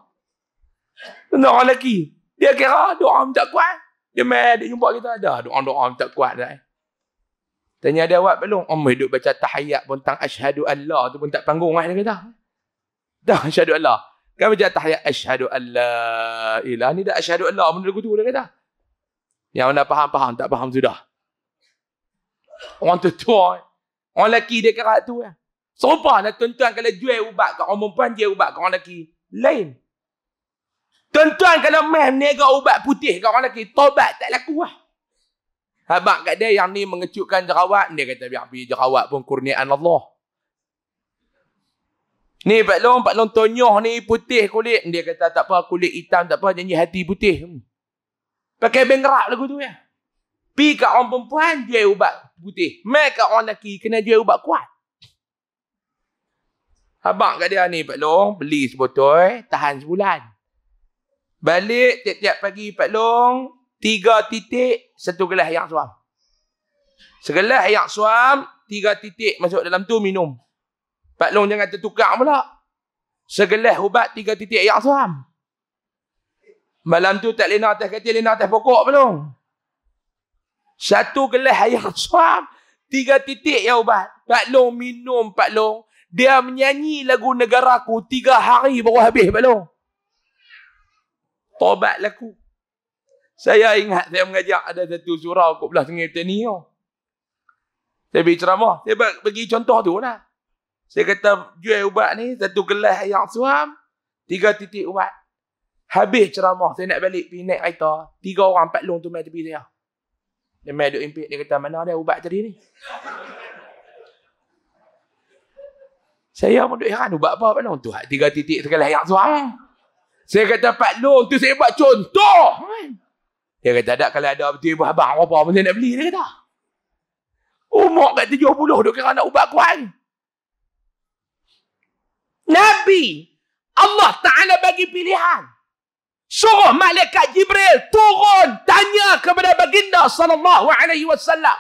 Nak lagi. Dia kira doa minta kuat. Dia mai dia jumpa kita ada doa-doa minta kuat dah. Eh. Tanya dia awak belum? Om hidup baca tahiyat pun tang asyhadu alla tu pun tak panggung eh dia kata. Dah asyhadu alla. Kan baca tahiyat asyhadu alla Ila ni dah asyhadu alla mun lagu tu dia kata. Yang mana faham-faham tak faham sudah. Orang tu tua. Eh. Orang lelaki dia kira tu. Eh. Serupa lah tuan-tuan kalau jual ubat kat orang perempuan, jual ubat kat orang lelaki. Lain. Tuan-tuan kalau meh meniaga ubat putih kat orang lelaki, tobat tak laku lah. Habak kat dia yang ni mengecutkan jerawat, dia kata biar pergi jerawat pun kurniaan Allah. Ni Pak Long, Pak Long tonyoh ni putih kulit. Dia kata tak apa kulit hitam tak apa janji hati putih. Hmm. Pakai bengrak lagu tu ya. Pi kat orang perempuan jual ubat putih. Mai kat orang lelaki kena jual ubat kuat. Habak kat dia ni Pak Long beli sebotol tahan sebulan. Balik tiap-tiap pagi Pak Long. Tiga titik, satu gelas air suam. Segelas air suam, tiga titik masuk dalam tu minum. Pak Long jangan tertukar pula. Segelas ubat, tiga titik air suam. Malam tu tak lena atas katil, lena atas pokok Pak Long. Satu gelas air suam, tiga titik ya ubat. Pak Long minum Pak Long. Dia menyanyi lagu negaraku tiga hari baru habis Pak Long. Tobat laku. Lah saya ingat saya mengajar ada satu surau kat belah tengah hutan ni. Oh. Saya pergi ceramah. Saya bagi contoh tu lah. Saya kata jual ubat ni satu gelas air suam. Tiga titik ubat. Habis ceramah. Saya nak balik pergi naik kereta. Tiga orang empat long tu main tepi saya. Dia main duduk impik. Dia kata mana ada ubat tadi ni. saya pun duduk heran. Ubat apa? Apa tu? Tiga titik sekali air suam. Saya kata Pak Long tu saya buat contoh. Dia kata tak kalau ada betul ibu abang apa pun saya nak beli dia kata. Umur kat 70 duk kira nak ubat kuan. Nabi Allah Ta'ala bagi pilihan. Suruh malaikat Jibril turun tanya kepada baginda sallallahu alaihi wasallam.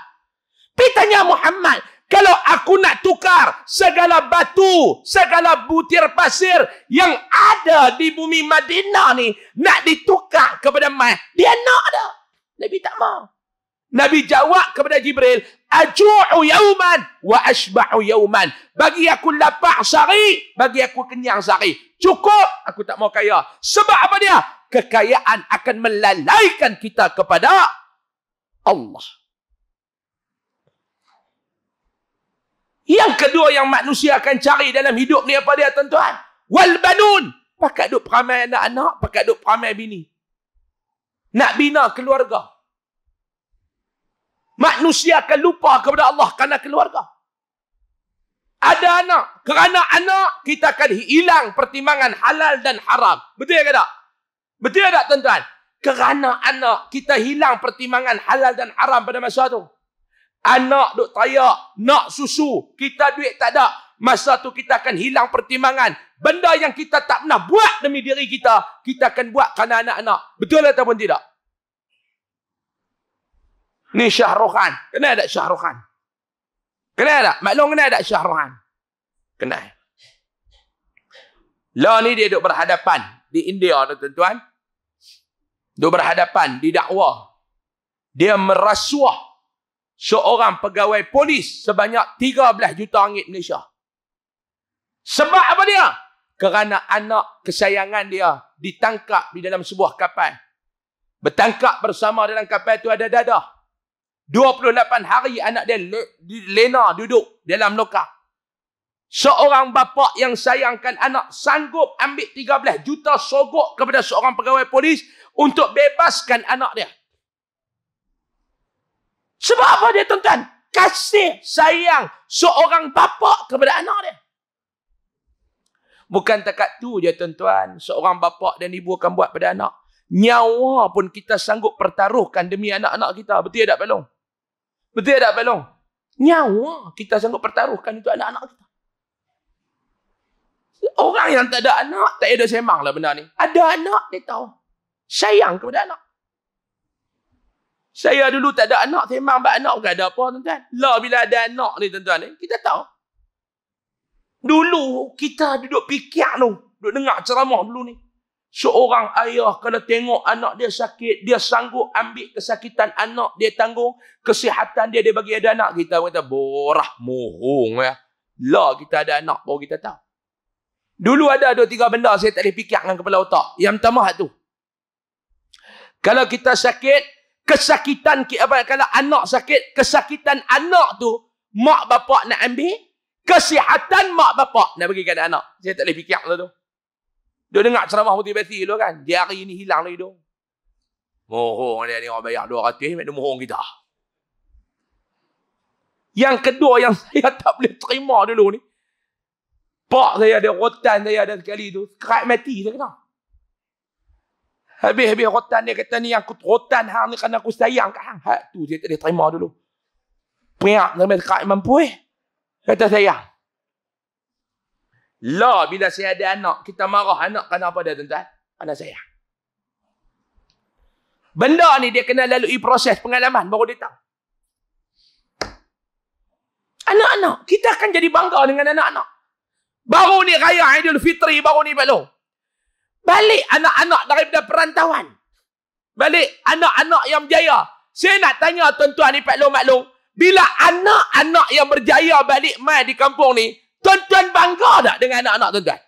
Pergi Muhammad. Kalau aku nak tukar segala batu, segala butir pasir yang ada di bumi Madinah ni nak ditukar kepada mai, dia nak dah. Nabi tak mau. Nabi jawab kepada Jibril, "Aju'u yauman wa ashba'u yauman." Bagi aku lapar sehari, bagi aku kenyang sehari. Cukup, aku tak mau kaya. Sebab apa dia? Kekayaan akan melalaikan kita kepada Allah. Yang kedua yang manusia akan cari dalam hidup ni apa dia tuan-tuan? Wal banun. Pakat duk peramai anak-anak, pakat duk peramai bini. Nak bina keluarga. Manusia akan lupa kepada Allah kerana keluarga. Ada anak. Kerana anak, kita akan hilang pertimbangan halal dan haram. Betul ke tak? Betul ke tak tuan-tuan? Kerana anak, kita hilang pertimbangan halal dan haram pada masa itu anak duk tayak, nak susu, kita duit tak ada. Masa tu kita akan hilang pertimbangan. Benda yang kita tak pernah buat demi diri kita, kita akan buat kerana anak-anak. Betul ataupun tidak? Ni Syahrukhan. Kenal tak Syahrukhan? Kenal tak? Maklum kenal tak Syahrukhan? Kenal. Lo lah ni dia duduk berhadapan di India tu tuan-tuan. Duduk berhadapan di dakwah. Dia merasuah seorang pegawai polis sebanyak 13 juta ringgit Malaysia. Sebab apa dia? Kerana anak kesayangan dia ditangkap di dalam sebuah kapal. Bertangkap bersama dalam kapal itu ada dadah. 28 hari anak dia lena duduk dalam lokar. Seorang bapa yang sayangkan anak sanggup ambil 13 juta sogok kepada seorang pegawai polis untuk bebaskan anak dia. Sebab apa dia tuan-tuan? Kasih sayang seorang bapa kepada anak dia. Bukan takat tu je tuan-tuan. Seorang bapa dan ibu akan buat pada anak. Nyawa pun kita sanggup pertaruhkan demi anak-anak kita. Betul tak, Pak Long? Betul tak, Pak Long? Nyawa kita sanggup pertaruhkan untuk anak-anak kita. Orang yang tak ada anak, tak ada semang lah benda ni. Ada anak, dia tahu. Sayang kepada anak. Saya dulu tak ada anak, sembang buat anak bukan ada apa tuan-tuan. Lah bila ada anak ni tuan-tuan ni, eh, kita tahu. Dulu kita duduk fikir tu, duduk dengar ceramah dulu ni. Seorang ayah kalau tengok anak dia sakit, dia sanggup ambil kesakitan anak dia tanggung, kesihatan dia dia bagi ada anak, kita kata borah mohong ya. Lah kita ada anak baru kita tahu. Dulu ada dua tiga benda saya tak boleh fikir dengan kepala otak. Yang pertama tu. Kalau kita sakit, kesakitan apa kalau anak sakit kesakitan anak tu mak bapak nak ambil kesihatan mak bapak nak bagi kepada anak saya tak boleh fikir lah tu dia dengar ceramah motivasi tu kan dia hari ni hilang lagi tu mohong dia ni orang bayar 200 dia mohong kita yang kedua yang saya tak boleh terima dulu ni pak saya ada rotan saya ada sekali tu kerat mati saya kenal Habis-habis rotan dia kata ni aku rotan hang ni kerana aku sayang kat hang. Hak tu dia tak dia terima dulu. Pengak sampai dekat Imam Puih. Kata sayang. La bila saya ada anak, kita marah anak kerana apa dia tuan-tuan? Kerana sayang. Benda ni dia kena lalui proses pengalaman baru dia tahu. Anak-anak, kita akan jadi bangga dengan anak-anak. Baru ni raya Aidilfitri, baru ni belum. Balik anak-anak daripada perantauan. Balik anak-anak yang berjaya. Saya nak tanya tuan-tuan ni Pak Long Mak Long. Bila anak-anak yang berjaya balik mai di kampung ni. Tuan-tuan bangga tak dengan anak-anak tuan-tuan?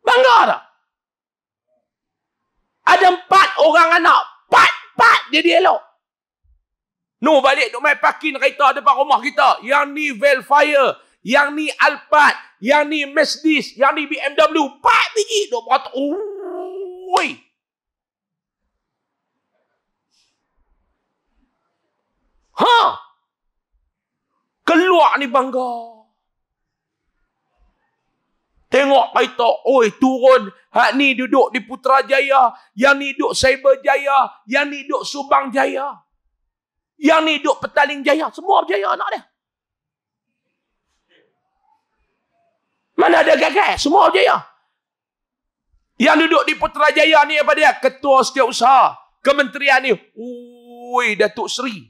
Bangga tak? Ada empat orang anak. Empat-empat jadi elok. Nu balik duk main parking kereta depan rumah kita. Yang ni Velfire yang ni Alphard, yang ni Mercedes, yang ni BMW. Pak tinggi. Duk berat. Ui. Ha? Keluar ni bangga. Tengok kereta. Oi, turun. Hak ni duduk di Putrajaya. Yang ni duduk Cyber Jaya. Yang ni duduk Subang Jaya. Yang ni duduk Petaling Jaya. Semua berjaya anak dia. Mana ada gagal? Semua berjaya. Yang duduk di Putrajaya ni apa dia? Ketua setiausaha. Kementerian ni. Ui, Datuk Seri.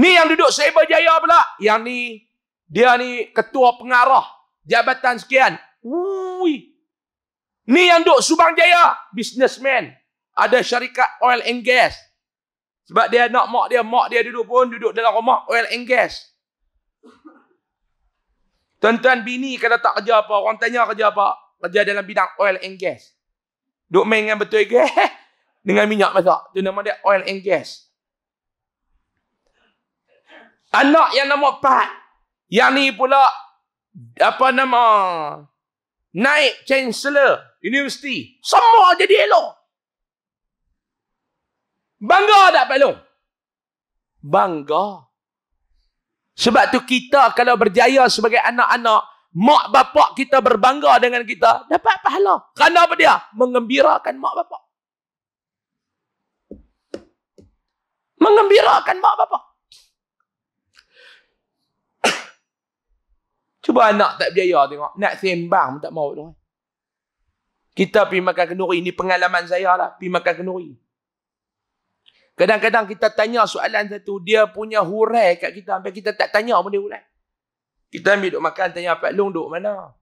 Ni yang duduk Sabah Jaya pula. Yang ni, dia ni ketua pengarah. Jabatan sekian. Ui. Ni yang duduk Subang Jaya. Businessman. Ada syarikat oil and gas. Sebab dia nak mak dia. Mak dia duduk pun duduk dalam rumah oil and gas. Tuan-tuan bini kalau tak kerja apa, orang tanya kerja apa? Kerja dalam bidang oil and gas. Duk main dengan betul ke? dengan minyak masak. Itu nama dia oil and gas. Anak yang nama Pat. Yang ni pula, apa nama? Naik Chancellor Universiti. Semua jadi elok. Bangga tak Pak Long? Bangga. Bangga. Sebab tu kita kalau berjaya sebagai anak-anak, mak bapak kita berbangga dengan kita, dapat pahala. Kerana apa dia? Mengembirakan mak bapak. Mengembirakan mak bapak. Cuba anak tak berjaya tengok. Nak sembang tak mau. Kita pergi makan kenuri. Ini pengalaman saya lah. Pergi makan kenuri. Kadang-kadang kita tanya soalan satu, dia punya hurai kat kita sampai kita tak tanya pun dia hurai. Kita ambil duk makan, tanya Pak Long duk mana?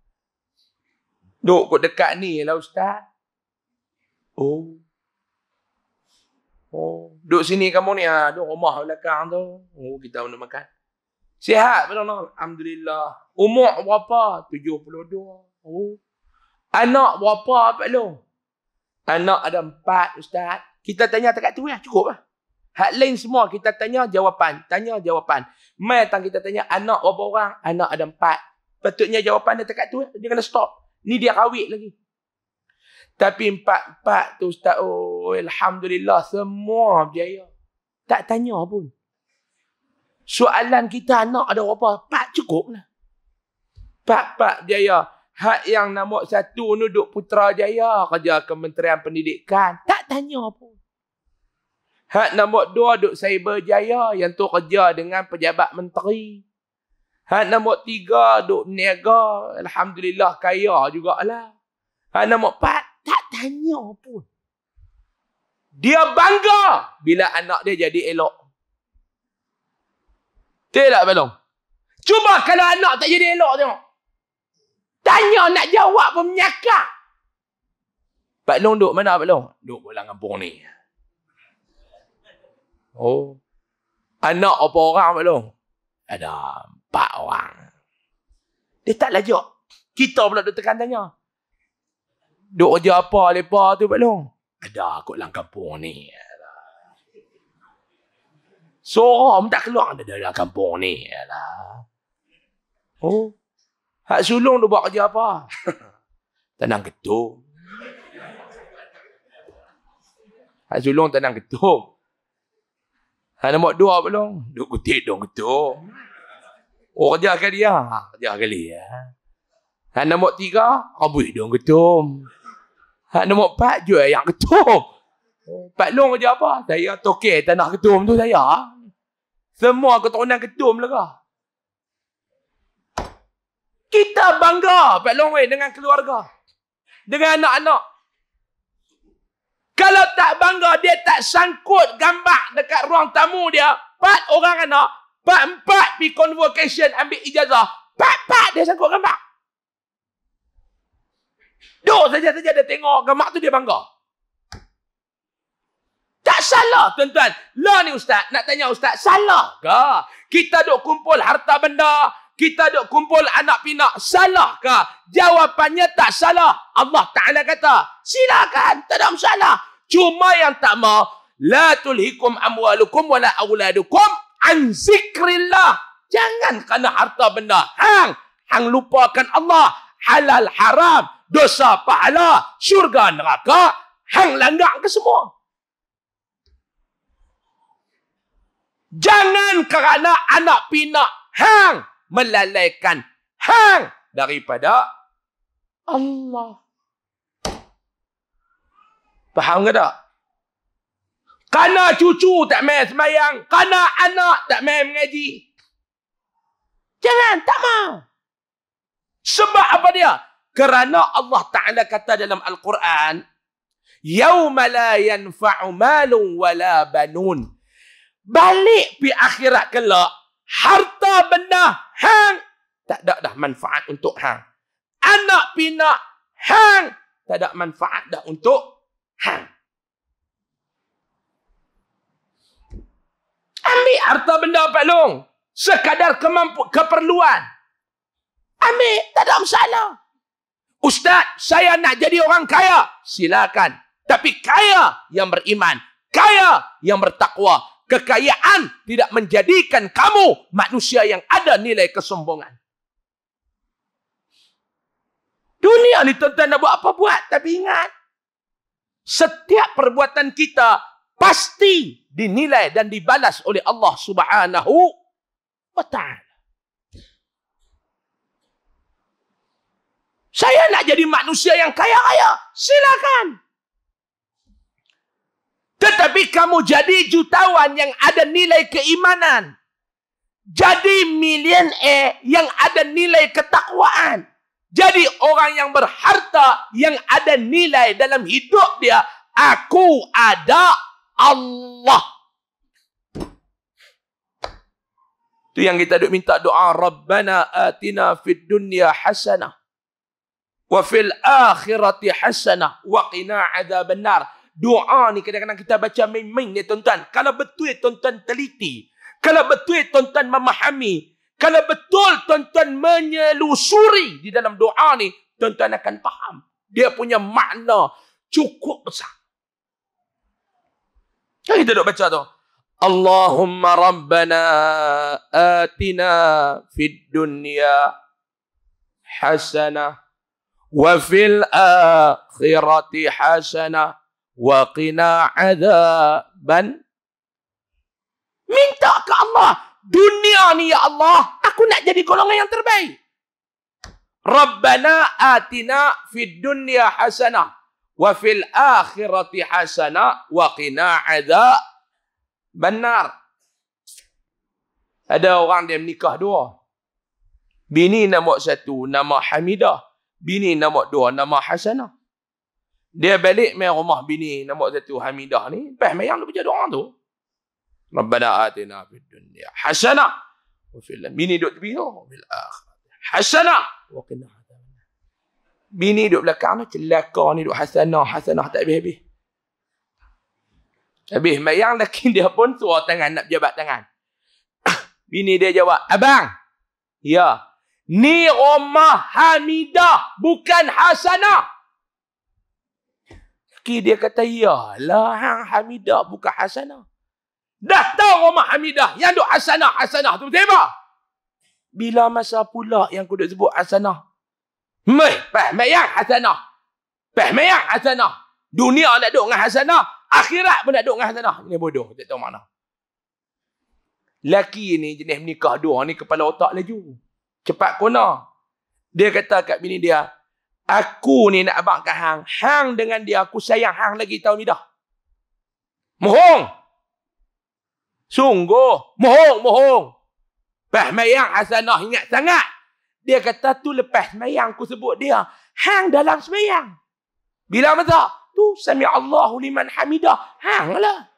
Duk kot dekat ni lah Ustaz. Oh. Oh, duk sini kamu ni, ha? duk rumah belakang tu. Oh, kita nak makan. Sihat, Pak Long. Alhamdulillah. Umur berapa? 72. Oh. Anak berapa, Pak Long? Anak ada empat, Ustaz. Kita tanya dekat tu ya, cukup lah. Hak lain semua kita tanya jawapan. Tanya jawapan. Mai tang kita tanya anak berapa orang? Anak ada empat. Patutnya jawapan dia dekat tu ya. Dia kena stop. Ni dia kawit lagi. Tapi empat-empat tu ustaz. Oh, Alhamdulillah semua berjaya. Tak tanya pun. Soalan kita anak ada berapa? Empat cukup lah. Empat-empat berjaya. Hak yang nama satu duduk putra jaya kerja kementerian pendidikan. Tak tanya pun. Hak nombor dua duk saya berjaya yang tu kerja dengan pejabat menteri. Hak nombor tiga duk niaga. Alhamdulillah kaya jugalah. Hak nombor empat tak tanya pun. Dia bangga bila anak dia jadi elok. Tidak belum. Cuba kalau anak tak jadi elok tengok. Tanya nak jawab pun menyakak. Pak Long duduk mana Pak Long? Duduk pulang kampung ni. Oh. Anak apa orang pula? Ada empat orang. Dia tak lajak. Kita pula duk tekan tanya. Duk kerja apa lepa tu pula? Ada kot dalam kampung ni. Soram tak keluar ada dalam kampung ni. Oh. Hak sulung tu buat kerja apa? Tenang ketuk. Hak sulung tenang ketuk. Hai nombor dua belum? Duk kutik dong itu. Oh kerja ke ya, ha? Kerja ke dia. Hai nombor tiga? Kabut dong ketum. Hai nombor empat juga yang ketum. Pak Long kerja apa? Saya toke tanah ketum tu saya. Semua keturunan ketum lah kah? Kita bangga Pak Long eh, dengan keluarga. Dengan anak-anak. Kalau tak bangga, dia tak sangkut gambar dekat ruang tamu dia. Empat orang anak. Empat-empat pergi convocation ambil ijazah. Empat-empat dia sangkut gambar. Duk saja-saja dia tengok gambar tu dia bangga. Tak salah tuan-tuan. Lah ni ustaz, nak tanya ustaz, salah ke? Kita duk kumpul harta benda, kita duk kumpul anak pinak, salah ke? Jawapannya tak salah. Allah Ta'ala kata, silakan, tak ada masalah. Cuma yang tak mau la tulhikum amwalukum wala auladukum an zikrillah. Jangan kerana harta benda. Hang hang lupakan Allah. Halal haram, dosa pahala, syurga neraka, hang langgar ke semua. Jangan kerana anak pinak hang melalaikan hang daripada Allah. Faham ke tak? Kana cucu tak main semayang. Kana anak tak main mengaji. Jangan, tak mau. Sebab apa dia? Kerana Allah Ta'ala kata dalam Al-Quran, Yawma la yanfa'u malun wala banun. Balik pi akhirat kelak, harta benda hang, tak ada dah manfaat untuk hang. Anak pinak hang, tak ada manfaat dah untuk Ham. Ambil harta benda Pak Long. Sekadar kemampu, keperluan. Ambil. Tak ada masalah. Ustaz, saya nak jadi orang kaya. Silakan. Tapi kaya yang beriman. Kaya yang bertakwa. Kekayaan tidak menjadikan kamu manusia yang ada nilai kesombongan. Dunia ni tuan-tuan nak buat apa buat. Tapi ingat setiap perbuatan kita pasti dinilai dan dibalas oleh Allah Subhanahu wa taala. Saya nak jadi manusia yang kaya-kaya, silakan. Tetapi kamu jadi jutawan yang ada nilai keimanan. Jadi millionaire yang ada nilai ketakwaan. Jadi orang yang berharta yang ada nilai dalam hidup dia aku ada Allah. Tu yang kita duk minta doa Rabbana atina fid dunya hasanah wa fil akhirati hasanah wa qina adzaban Doa ni kadang-kadang kita baca main-main ni tuan-tuan. Kalau betul tuan-tuan teliti, kalau betul tuan-tuan memahami, kalau betul tuan-tuan menyelusuri di dalam doa ni, tuan-tuan akan faham. Dia punya makna cukup besar. Kan kita duduk baca tu. Allahumma Rabbana atina fid dunya hasana wa fil akhirati hasana wa qina adzaban Minta ke Allah dunia ni ya Allah, aku nak jadi golongan yang terbaik. Rabbana atina fi dunya hasanah wa fil akhirati hasanah wa qina adzab bannar. Ada orang dia menikah dua. Bini nama satu nama Hamidah, bini nama dua nama Hasana. Dia balik main rumah bini nama satu Hamidah ni, pas mayang dia berjaya orang tu. Rabbana atina fid dunya hasanah wa fil mini duk tepi tu bil akhirah hasanah wa qina adzabannar. Bini duk belakang ni celaka ni duk hasanah hasanah tak habis-habis. Habis mayang lakin dia pun suar tangan nak jabat tangan. Bini dia jawab, "Abang, ya, ni rumah Hamidah bukan Hasanah." Ki dia kata, ya lah. Hamidah bukan Hasanah." Dah tahu rumah Hamidah yang duk hasanah, hasanah tu betul Bila masa pula yang kau duk sebut hasanah? Mai, pah mayang hasanah. Pah mayang hasanah. Dunia nak duk dengan hasanah, akhirat pun nak duk dengan hasanah. Ini bodoh, tak tahu mana. Laki ni jenis menikah dua ni kepala otak laju. Cepat kona. Dia kata kat bini dia, aku ni nak abang kat hang. Hang dengan dia aku sayang hang lagi tahu midah. Mohong. Sungguh, mohong, mohong. Lepas semayang Hasanah ingat sangat. Dia kata tu lepas semayang aku sebut dia. Hang dalam semayang. Bila masa? Tu sami Allahu liman hamidah. Hang lah.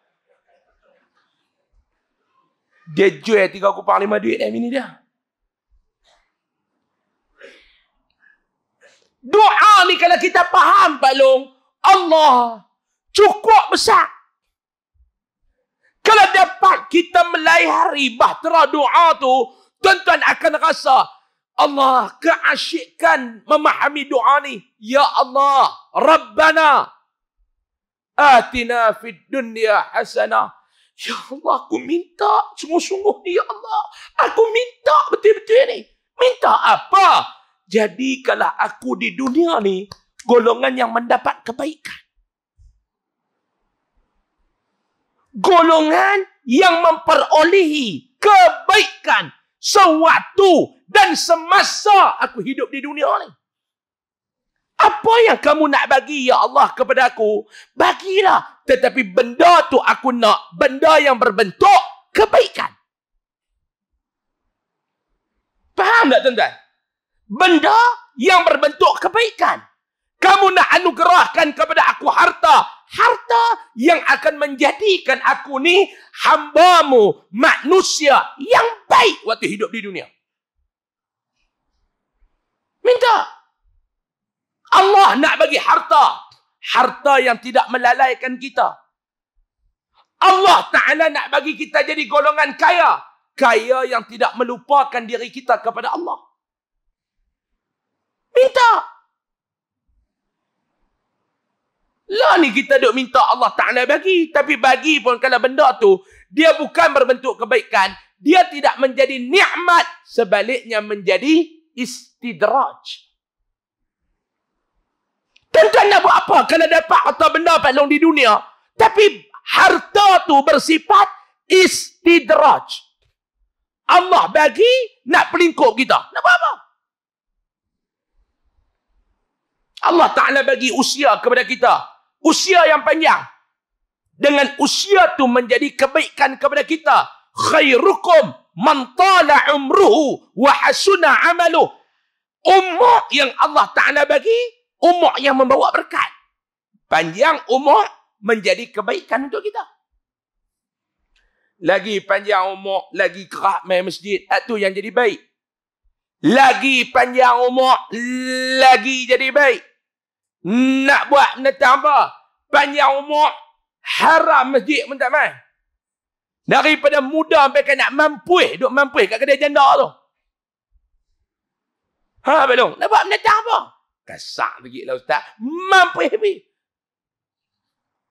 Dia jual tiga kupang lima duit dah mini dia. Doa ni kalau kita faham Pak Long. Allah cukup besar. Kalau dapat kita melayari bahtera doa tu, tuan-tuan akan rasa Allah keasyikan memahami doa ni. Ya Allah, Rabbana atina fid dunya hasana. Ya Allah, aku minta sungguh-sungguh ni ya Allah. Aku minta betul-betul ni. Minta apa? Jadi kalau aku di dunia ni golongan yang mendapat kebaikan. golongan yang memperolehi kebaikan sewaktu dan semasa aku hidup di dunia ini. Apa yang kamu nak bagi ya Allah kepada aku, bagilah. Tetapi benda tu aku nak benda yang berbentuk kebaikan. Faham tak tuan-tuan? Benda yang berbentuk kebaikan kamu nak anugerahkan kepada aku harta harta yang akan menjadikan aku ni hambamu manusia yang baik waktu hidup di dunia minta Allah nak bagi harta harta yang tidak melalaikan kita Allah Taala nak bagi kita jadi golongan kaya kaya yang tidak melupakan diri kita kepada Allah minta Lah ni kita duk minta Allah Ta'ala bagi. Tapi bagi pun kalau benda tu, dia bukan berbentuk kebaikan, dia tidak menjadi nikmat sebaliknya menjadi istidraj. tuan nak buat apa kalau dapat atau benda paling di dunia, tapi harta tu bersifat istidraj. Allah bagi nak pelingkup kita. Nak buat apa? Allah Ta'ala bagi usia kepada kita usia yang panjang dengan usia tu menjadi kebaikan kepada kita khairukum man tala umruhu wa hasuna amalu umur yang Allah Taala bagi umur yang membawa berkat panjang umur menjadi kebaikan untuk kita lagi panjang umur lagi kerap main masjid itu yang jadi baik lagi panjang umur lagi jadi baik nak buat benda tambah banyak umur haram masjid pun tak main daripada muda sampai nak mampu duk mampu kat kedai janda tu ha belum nak buat benda tambah kasak begitulah ustaz mampu. bi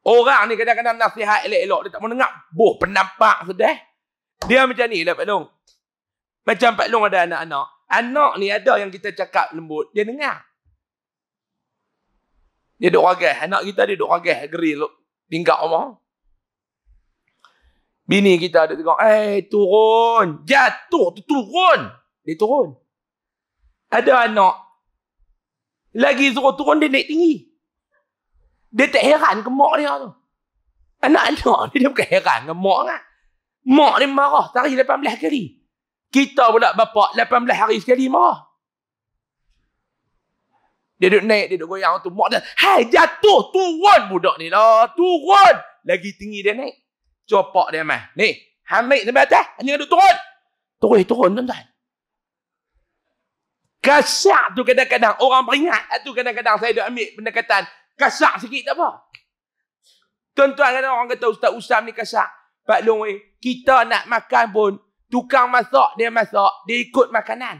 orang ni kadang-kadang nasihat elok-elok dia tak mau dengar boh penampak sudah eh. dia macam ni lah Pak Long macam Pak Long ada anak-anak anak ni ada yang kita cakap lembut dia dengar dia duk ragah. Anak kita dia duk ragah grill tinggal rumah. Bini kita ada tengok, "Eh, turun. Jatuh tu turun." Dia turun. Ada anak lagi suruh turun dia naik tinggi. Dia tak heran ke mak dia tu. Anak-anak ni dia bukan heran ke mak kan. Mak ni marah tarikh 18 kali. Kita pula bapak 18 hari sekali marah. Dia duduk naik, dia duduk goyang tu. Mak dia, hai jatuh, turun budak ni lah. Turun. Lagi tinggi dia naik. Copak dia mah. Ni, hamik sampai atas. Hanya duduk turun. Turun, eh, turun tuan-tuan. Kasak tu kadang-kadang. Orang peringat eh, tu kadang-kadang saya duduk ambil pendekatan. Kasak sikit tak apa. Tuan-tuan kadang orang kata Ustaz Usam ni kasak. Pak Long, eh, kita nak makan pun. Tukang masak, dia masak. Dia ikut makanan.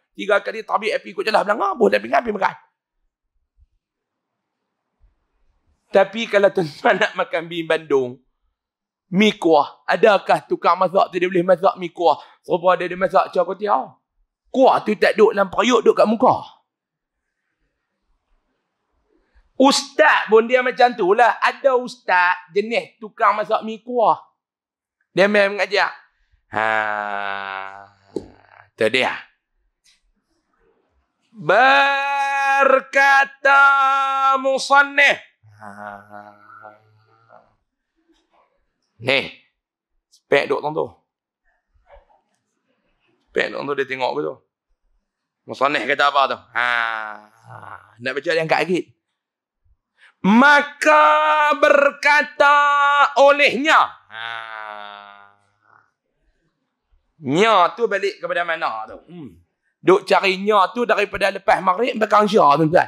Tiga kali tabi api ikut jelah belanga, boh dah pinggan makan. Tapi kalau tuan-tuan nak makan mi Bandung, mi kuah, adakah tukang masak tu dia boleh masak mi kuah? Serupa dia dia masak cah kotiau. Kuah tu tak duk dalam periuk, duk kat muka. Ustaz pun dia macam tu lah. Ada ustaz jenis tukang masak mi kuah. Dia memang mengajar. Ha, tu dia berkata musannih. nih, Spek duk tuan tu. Spek duk tu dia tengok ke tu. Musannih kata apa tu? Ha. Nak baca dia angkat lagi. Maka berkata olehnya. Ha. Nya tu balik kepada mana tu? Hmm. Duk carinya tu daripada lepas maghrib berkangsa tuan-tuan.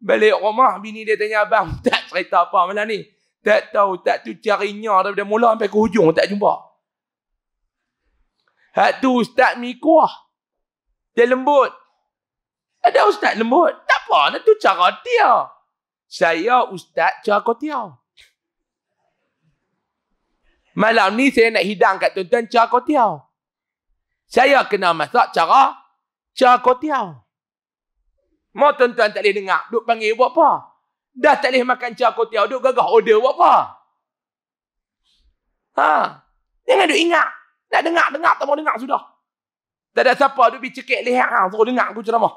Balik rumah bini dia tanya abang, tak cerita apa malam ni. Tak tahu tak tu carinya daripada mula sampai ke hujung tak jumpa. Hak tu ustaz mikuah. Dia lembut. Ada ustaz lembut. Tak apa, nak tu cara dia. Saya ustaz cara kau dia. Malam ni saya nak hidang kat tuan-tuan cara kau dia. Saya kena masak cara cara kau tiaw. Mau tuan-tuan tak boleh dengar, duk panggil buat apa? Dah tak boleh makan cara kau tiaw, duk gagah order buat apa? Ha? Jangan duk ingat. Nak dengar, dengar tak mau dengar sudah. Tak ada siapa duk pergi cekik leher hang, suruh dengar aku ceramah.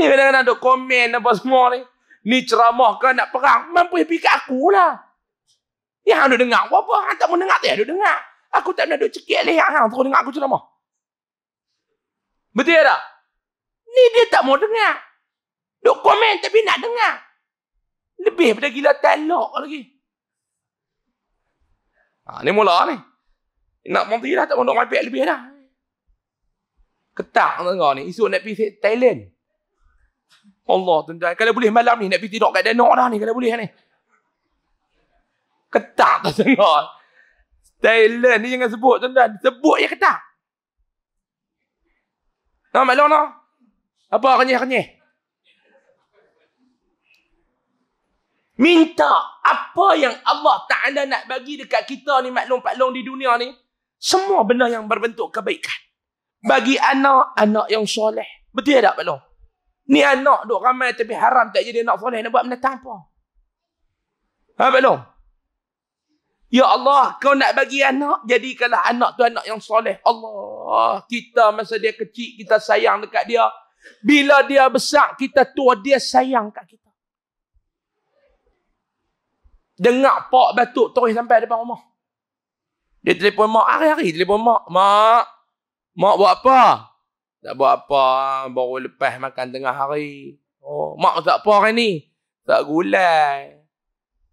Ni kadang-kadang duk komen apa semua ni. Ni ceramah ke nak perang, mampu pergi kat aku lah. Ni ya, hang duk dengar, buat apa? Hang tak mau dengar, tak ada dengar. Aku tak nak duk cekik leher hang, suruh dengar aku ceramah. Betul tak? Ni dia tak mau dengar. Duk komen tapi nak dengar. Lebih pada gila telok lagi. Ha, ni mula ni. Nak mati dah tak mau duk mapek lebih dah. Ketak tengok ni. Esok nak pergi Thailand. Allah tuan-tuan. Kalau boleh malam ni nak pergi tidur kat Danok dah ni. Kalau boleh ni. Ketak tak tengok. Thailand ni jangan sebut tuan-tuan. Sebut je ketak. Nak no, melon no? Apa renyih-renyih? Minta apa yang Allah Ta'ala nak bagi dekat kita ni maklum-maklum di dunia ni. Semua benda yang berbentuk kebaikan. Bagi anak, anak yang soleh. Betul tak maklum? Ni anak duk ramai tapi haram tak jadi anak soleh. Nak buat benda apa? Ha maklum? Ya Allah, kau nak bagi anak, jadikanlah anak tu anak yang soleh. Allah. Oh, kita masa dia kecil, kita sayang dekat dia. Bila dia besar, kita tua, dia sayang kat kita. Dengar pak batuk terus sampai depan rumah. Dia telefon mak, hari-hari telefon mak. Mak, mak buat apa? Tak buat apa, baru lepas makan tengah hari. Oh, mak tak apa hari ni? Tak gulai.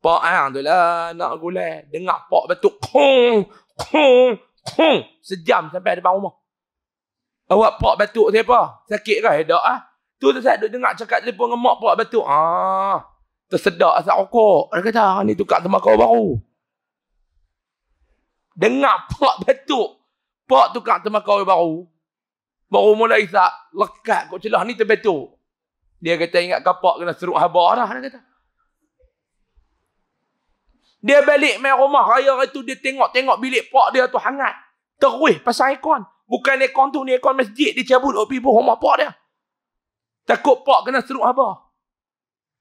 Pak ang ah, tu lah nak gulai. Dengar pak batuk. Kong, kong. Hmm, sejam sampai depan rumah. Awak pak batuk siapa? Sakit kan? Eh, dah. Eh. Tu tu saya dengar cakap telefon dengan mak pak batuk. Ah, tersedak asap rokok. Dia kata, ah, ni tukar tembakau baru. Dengar pak batuk. Pak tukar tembakau baru. Baru mula isap lekat kot celah ni terbetul. Dia kata ingat kapak kena seruk habar dah. Dia kata. Dia balik main rumah raya itu dia tengok-tengok bilik pak dia tu hangat. Terus pasal aircon. Bukan aircon tu ni aircon masjid dia cabut dok pipu rumah pak dia. Takut pak kena seruk apa?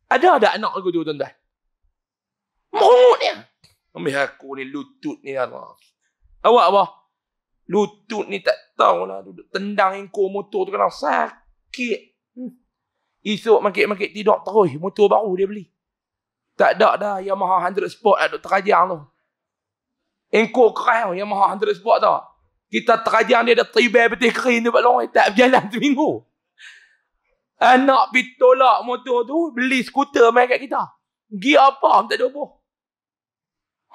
Ada ada anak aku tu tuan-tuan. Mungut dia. Ambil aku ni lutut ni ya Allah. Awak apa? Lutut ni tak tahu lah duduk tendang engkau motor tu kena sakit. Hmm. Esok makin-makin tidur terus motor baru dia beli. Tak ada dah Yamaha 100 Sport Ada Dr. Kajang tu. Engkau kerai tau Yamaha 100 Sport tau. Kita terajang dia ada tribal betul kering tu kat Tak berjalan seminggu. Anak pergi tolak motor tu. Beli skuter main kat kita. Gi apa pun tak ada apa.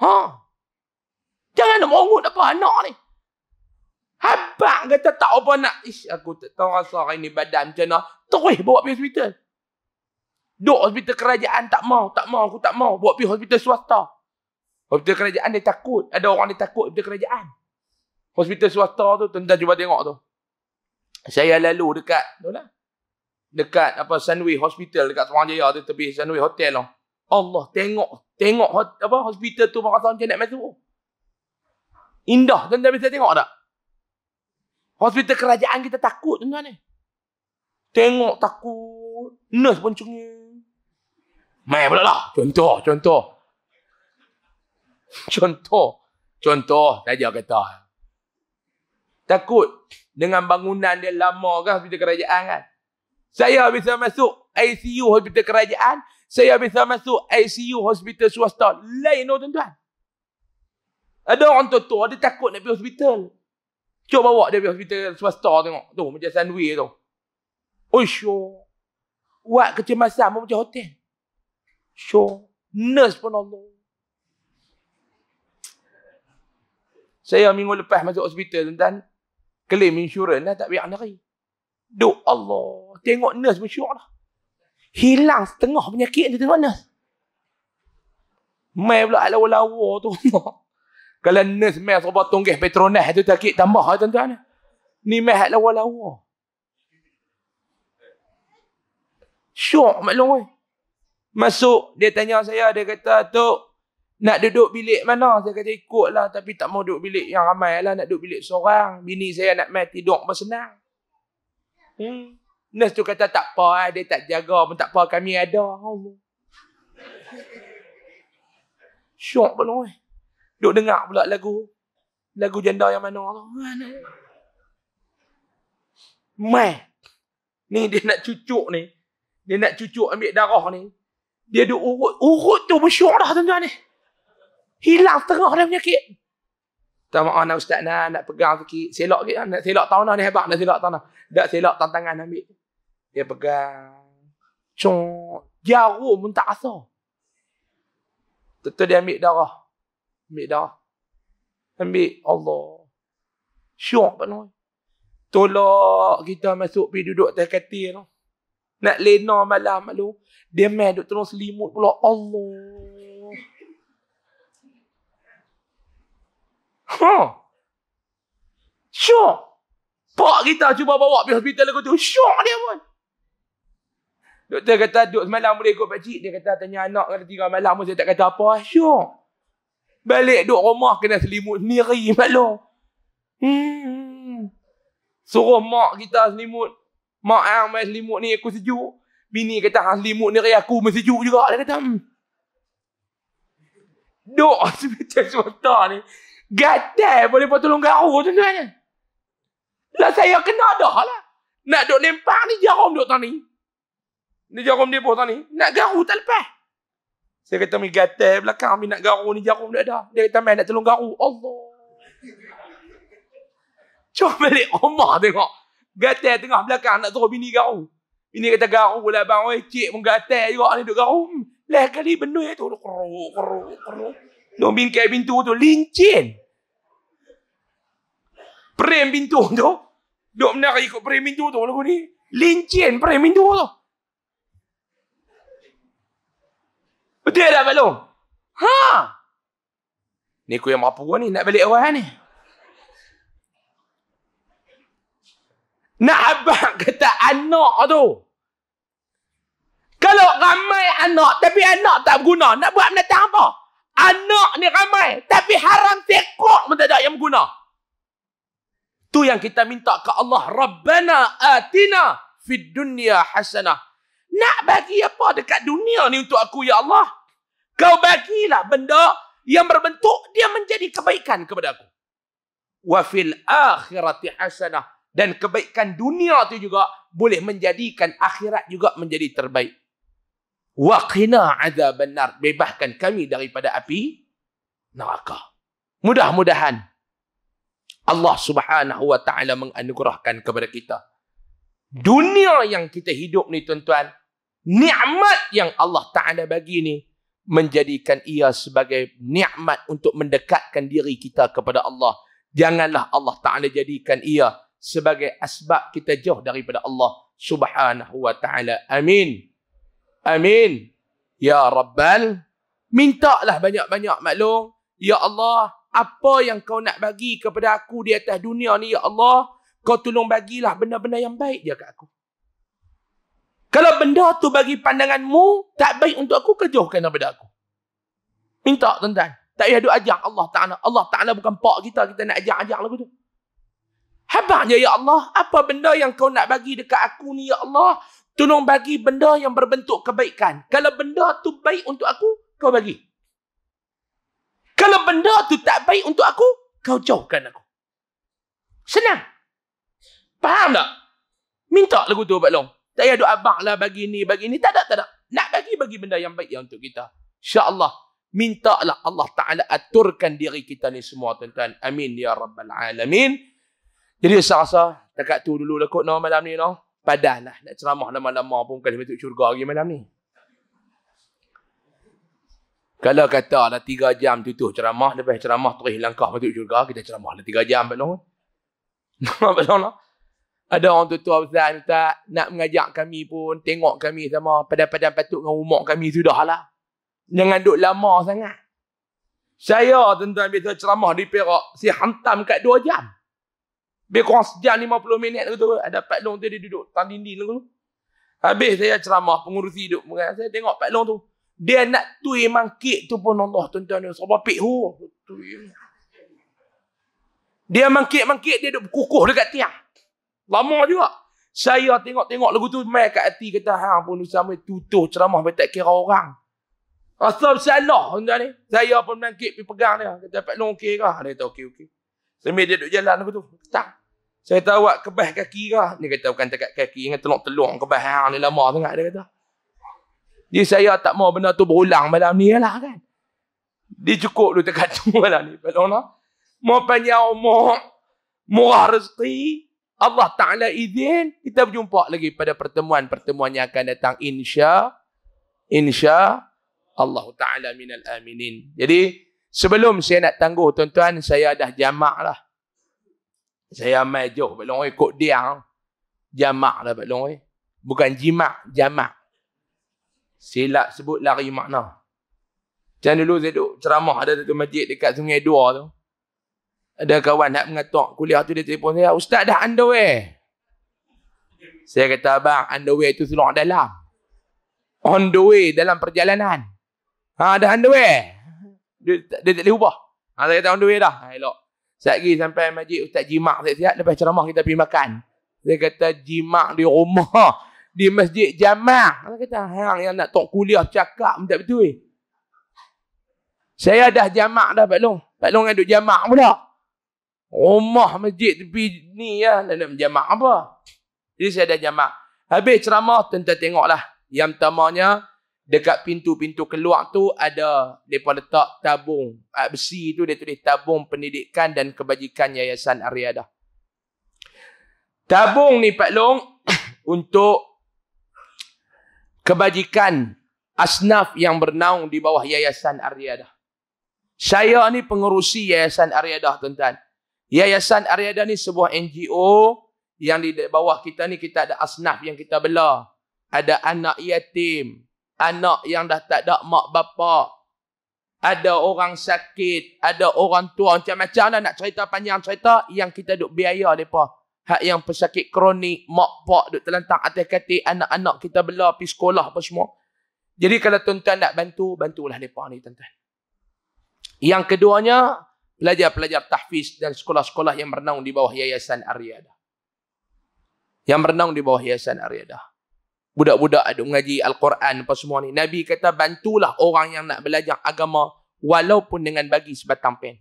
Ha? Jangan nak merungut apa anak ni. Habak kata tak apa nak. Ish aku tak tahu rasa hari ni badan macam mana. Terus bawa pergi hospital. Duk hospital kerajaan tak mau, tak mau, aku tak mau buat pergi hospital swasta. Hospital kerajaan dia takut, ada orang dia takut hospital kerajaan. Hospital swasta tu tuan dah cuba tengok tu. Saya lalu dekat tu lah. Dekat apa Sunway Hospital dekat Semang Jaya tu tepi Sunway Hotel lah. Allah tengok tengok apa hospital tu macam macam nak masuk. Indah tuan dah bisa tengok tak? Hospital kerajaan kita takut tuan-tuan ni. Tengok takut. Nurse pun cengeng. Main pula lah. Contoh, contoh. Contoh. Contoh, saja kata. Takut dengan bangunan dia lama ke hospital kerajaan kan? Saya bisa masuk ICU hospital kerajaan. Saya bisa masuk ICU hospital swasta. Lain tu oh, tuan-tuan. Ada orang tua-tua, dia takut nak pergi hospital. Cuba bawa dia pergi hospital swasta tengok. Tu, macam sandwich tu. Oh, sure. Buat kecemasan macam hotel. Sure. Nurse pun Allah. Saya minggu lepas masuk hospital tuan-tuan. Claim insurans lah tak payah lari. Duk Allah. Tengok nurse pun syok lah. Hilang setengah penyakit dia tengok nurse. Mai pula lawa-lawa tu. Kalau nurse mai serba tonggih Petronas tu takik tambah lah tuan-tuan. Ni mai lawa-lawa. Syok maklum weh. Masuk, dia tanya saya, dia kata, Tok, nak duduk bilik mana? Saya kata, ikutlah tapi tak mau duduk bilik yang ramai lah. Nak duduk bilik seorang. Bini saya nak main tidur pun senang. Hmm. Nas tu kata, tak apa lah. Dia tak jaga pun tak apa. Kami ada. Allah. Syok pun eh. Duk dengar pula lagu. Lagu janda yang mana. Mana? Mai. Ni dia nak cucuk ni. Dia nak cucuk ambil darah ni. Dia ada urut. Urut tu bersyurah tuan-tuan ni. Hilang tengah dia penyakit. Tak maaf ah, nak ustaz nak, nak pegang sikit. Selok sikit ah, Nak selok tahun ni hebat. Nak selok tahun lah. Tak selok tantangan ambil. Dia pegang. Cung. Jarum pun tak asal. Tentu dia ambil darah. Ambil darah. Ambil Allah. Syok penuh. Tolak kita masuk pergi duduk tak katil tu. No. Nak lena malam malu. Dia main duduk terus limut, pula Allah Ha Syok Pak kita cuba bawa pergi hospital lagu tu Syok dia pun Doktor kata duduk semalam boleh ikut pakcik Dia kata tanya anak kata tiga malam pun saya tak kata apa ah, Syok Balik duduk rumah kena selimut sendiri malu. Hmm Suruh mak kita selimut Mak hang main selimut ni aku sejuk. Bini kata hang ah, selimut ni aku main sejuk juga. Dia kata. Hmm. Duk macam suata ni. Gatai boleh buat tolong garu tu tuan Lah saya kena dah lah. Nak duk nempang ni jarum duk tani. Ni jarum dia pun tani. Nak garu tak lepas. Saya kata mi gatai belakang mi nak garu ni jarum dia dah. Dia kata main nak tolong garu. Allah. Cuba balik rumah tengok. Gatal tengah belakang nak suruh bini garu. Bini kata garu lah bang. Oi, cik pun gatal juga ni duk garu. Hmm, lah kali benda ya tu. Keruk, keruk, keruk. Nung bingkai pintu tu. Lincin. Prem pintu tu. Duk menarik ikut prem pintu tu. Lagu ni. Lincin prem pintu tu. Betul tak Pak Long? Ha! Ni aku yang mampu ni. Nak balik awal ni. Nak abang kata anak tu. Kalau ramai anak tapi anak tak berguna. Nak buat menatang apa? Anak ni ramai tapi haram tekok mendadak yang berguna. Tu yang kita minta ke Allah. Rabbana atina fid dunia hasanah. Nak bagi apa dekat dunia ni untuk aku ya Allah? Kau bagilah benda yang berbentuk dia menjadi kebaikan kepada aku. Wa fil akhirati hasanah dan kebaikan dunia tu juga boleh menjadikan akhirat juga menjadi terbaik. Wa qina azaban nar, bebaskan kami daripada api neraka. Mudah-mudahan Allah Subhanahu wa taala menganugerahkan kepada kita dunia yang kita hidup ni tuan-tuan, nikmat yang Allah Taala bagi ni menjadikan ia sebagai nikmat untuk mendekatkan diri kita kepada Allah. Janganlah Allah Taala jadikan ia sebagai asbab kita jauh daripada Allah Subhanahu wa taala. Amin. Amin. Ya Rabbal mintalah banyak-banyak maklum. Ya Allah, apa yang kau nak bagi kepada aku di atas dunia ni ya Allah, kau tolong bagilah benda-benda yang baik dia kat aku. Kalau benda tu bagi pandanganmu tak baik untuk aku, kejauhkan daripada aku. Minta tuan-tuan. Tak payah duk ajak Allah Ta'ala. Allah Ta'ala bukan pak kita. Kita nak ajak-ajak lagu tu. Hebatnya ya Allah, apa benda yang kau nak bagi dekat aku ni ya Allah? Tolong bagi benda yang berbentuk kebaikan. Kalau benda tu baik untuk aku, kau bagi. Kalau benda tu tak baik untuk aku, kau jauhkan aku. Senang. Faham tak? Minta lagu tu Pak Long. Tak payah doa abang lah bagi ni, bagi ni. Tak ada, tak ada. Nak bagi, bagi benda yang baik yang untuk kita. Allah, minta lah Allah Ta'ala aturkan diri kita ni semua tuan-tuan. Amin ya Rabbal Alamin. Jadi saya rasa dekat tu dulu lah kot no, malam ni no. Padan lah. Nak ceramah lama-lama pun kali masuk syurga lagi malam ni. Kalau kata lah tiga jam tu ceramah. Lepas ceramah tu langkah masuk syurga. Kita ceramah lah tiga jam. Nak no. apa no, no. Ada orang tu tua besar tak nak mengajak kami pun. Tengok kami sama. Padan-padan patut dengan umur kami sudah lah. Jangan duduk lama sangat. Saya tentu ambil ceramah di Perak. Saya hantam kat dua jam. Lebih kurang lima puluh minit tu ada Pak Long tu dia duduk tang dinding tu. Habis saya ceramah pengurusi duduk kan? saya tengok Pak Long tu. Dia nak tui mangkit tu pun Allah oh, tuan-tuan dia sebab pik hu. Dia mangkit-mangkit dia duduk kukuh dekat tiang. Lama juga. Saya tengok-tengok lagu tu mai kat hati kata hang pun sama tutuh ceramah sampai tak kira orang. Asal bersalah tuan-tuan Saya pun mangkit pergi pegang dia kata Pak Long okey kah? Dia kata okey okey. Sambil dia duduk jalan aku tu. Tak. Saya tahu awak kebah kaki ke? Dia kata bukan tekat kaki. Ingat telur-telur kebah. Ha, ni lama sangat dia kata. Dia saya tak mau benda tu berulang malam ni lah kan. Dia cukup dulu tekat tu malam ni. Kalau nak. Mau panjang umur. Murah rezeki. Allah Ta'ala izin. Kita berjumpa lagi pada pertemuan-pertemuan yang akan datang. Insya. Insya. Allah Ta'ala minal aminin. Jadi. Sebelum saya nak tangguh tuan-tuan, saya dah jamak lah. Saya mai jauh Pak Longoi kok dia. Ha? Jamak lah Pak Longoi. Bukan jimak, jamak. Silap sebut lari makna. Macam dulu saya duduk ceramah ada satu masjid dekat Sungai Dua tu. Ada kawan nak mengatak kuliah tu dia telefon saya, "Ustaz dah underway." Saya kata, "Abang, underway tu seluar dalam." On the way dalam perjalanan. Ha, dah underway dia, dia tak boleh ubah. Ha, saya kata on the way dah. Ha, elok. Sekejap lagi sampai masjid, Ustaz Jimak siap-siap. Lepas ceramah kita pergi makan. Dia kata Jimak di rumah. Di masjid Jamak. Dia kata hang yang nak tok kuliah cakap tak betul eh. Saya dah jamak dah Pak Long. Pak Long yang duduk jamak pula. Rumah masjid tepi ni ya. Nak, nak jamak apa? Jadi saya dah jamak. Habis ceramah tuan-tuan tengoklah. Yang pertamanya dekat pintu-pintu keluar tu ada depa letak tabung ah, besi tu dia tulis tabung pendidikan dan kebajikan yayasan Ariada. Tabung ni Pak Long untuk kebajikan asnaf yang bernaung di bawah yayasan Ariada. Saya ni pengerusi yayasan Ariada tuan-tuan. Yayasan Ariada ni sebuah NGO yang di bawah kita ni kita ada asnaf yang kita bela. Ada anak yatim, anak yang dah tak ada mak bapak. Ada orang sakit, ada orang tua, macam-macam lah nak cerita panjang cerita yang kita duk biaya mereka. Hak yang pesakit kronik, mak pak duk terlentang atas katik, anak-anak kita bela pergi sekolah apa semua. Jadi kalau tuan-tuan nak bantu, bantulah mereka ni tuan-tuan. Yang keduanya, pelajar-pelajar tahfiz dan sekolah-sekolah yang bernaung di bawah Yayasan Ariadah. Yang bernaung di bawah Yayasan Ariadah budak-budak ada mengaji Al-Quran apa semua ni. Nabi kata bantulah orang yang nak belajar agama walaupun dengan bagi sebatang pen.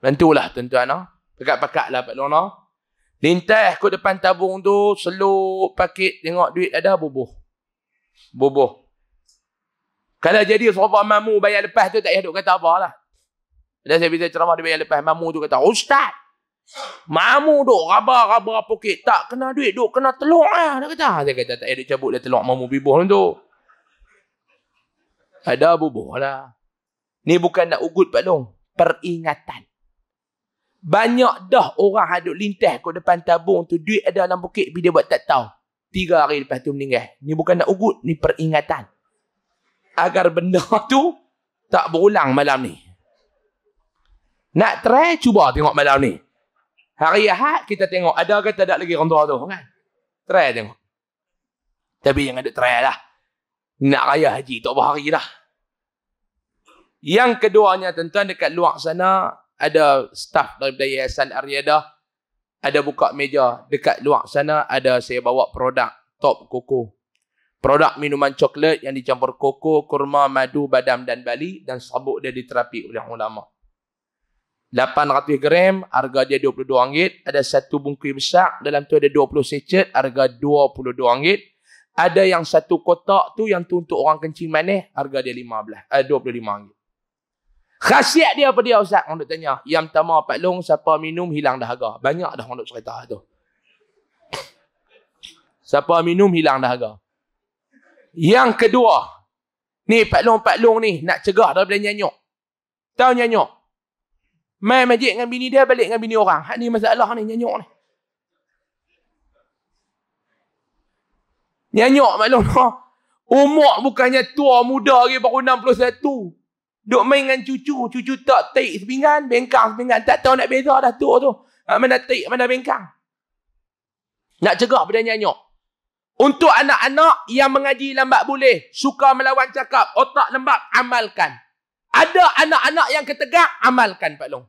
Bantulah tuan-tuan. Ah. Pekat-pekat lah Pak Lona. Lintah, ke depan tabung tu, seluk paket, tengok duit ada, bubuh. Bubuh. Kalau jadi sahabat mamu bayar lepas tu, tak payah duk kata apa lah. Dan saya bisa ceramah dia bayar lepas, mamu tu kata, Ustaz, Mamu duk rabar-rabar poket. Tak kena duit. Duk kena telur lah. Dia kata. Ah, dia kata tak eh, ada cabut dia telur mamu bibuh ah, tu. Ada bubuh lah. Ni bukan nak ugut Pak Long. Peringatan. Banyak dah orang hadut lintah kau depan tabung tu. Duit ada dalam poket. Bila buat tak tahu. Tiga hari lepas tu meninggal. Ni bukan nak ugut. Ni peringatan. Agar benda tu tak berulang malam ni. Nak try? Cuba tengok malam ni. Hari Ahad kita tengok ada ke tak ada lagi orang tua tu kan. Try tengok. Tapi yang ada try lah. Nak raya haji tak berhari lah. Yang keduanya tuan-tuan dekat luar sana ada staff daripada Yayasan Aryada ada buka meja dekat luar sana ada saya bawa produk top koko. Produk minuman coklat yang dicampur koko, kurma, madu, badam dan bali dan sabuk dia diterapi oleh ulama'. 800 gram harga dia RM22. Ada satu bungkus besar dalam tu ada 20 sachet harga RM22. Ada yang satu kotak tu yang tu untuk orang kencing manis harga dia RM15. Eh, RM25. Khasiat dia apa dia Ustaz? Orang nak tanya. Yang pertama Pak Long siapa minum hilang dahaga. Banyak dah orang nak cerita tu. Siapa minum hilang dahaga. Yang kedua. Ni Pak Long, Pak Long ni nak cegah daripada nyanyuk. Tahu nyanyuk? Main majik dengan bini dia, balik dengan bini orang. Hak ni masalah ni, nyanyuk ni. Nyanyok, maklum ha? Umur bukannya tua muda lagi baru 61. Duk main dengan cucu. Cucu tak taik sepinggan, bengkang sepinggan. Tak tahu nak beza dah tua tu. Ha, mana taik, mana bengkang. Nak cegah pada nyanyok. Untuk anak-anak yang mengaji lambat boleh. Suka melawan cakap. Otak lembab, amalkan. Ada anak-anak yang ketegak, amalkan Pak Long.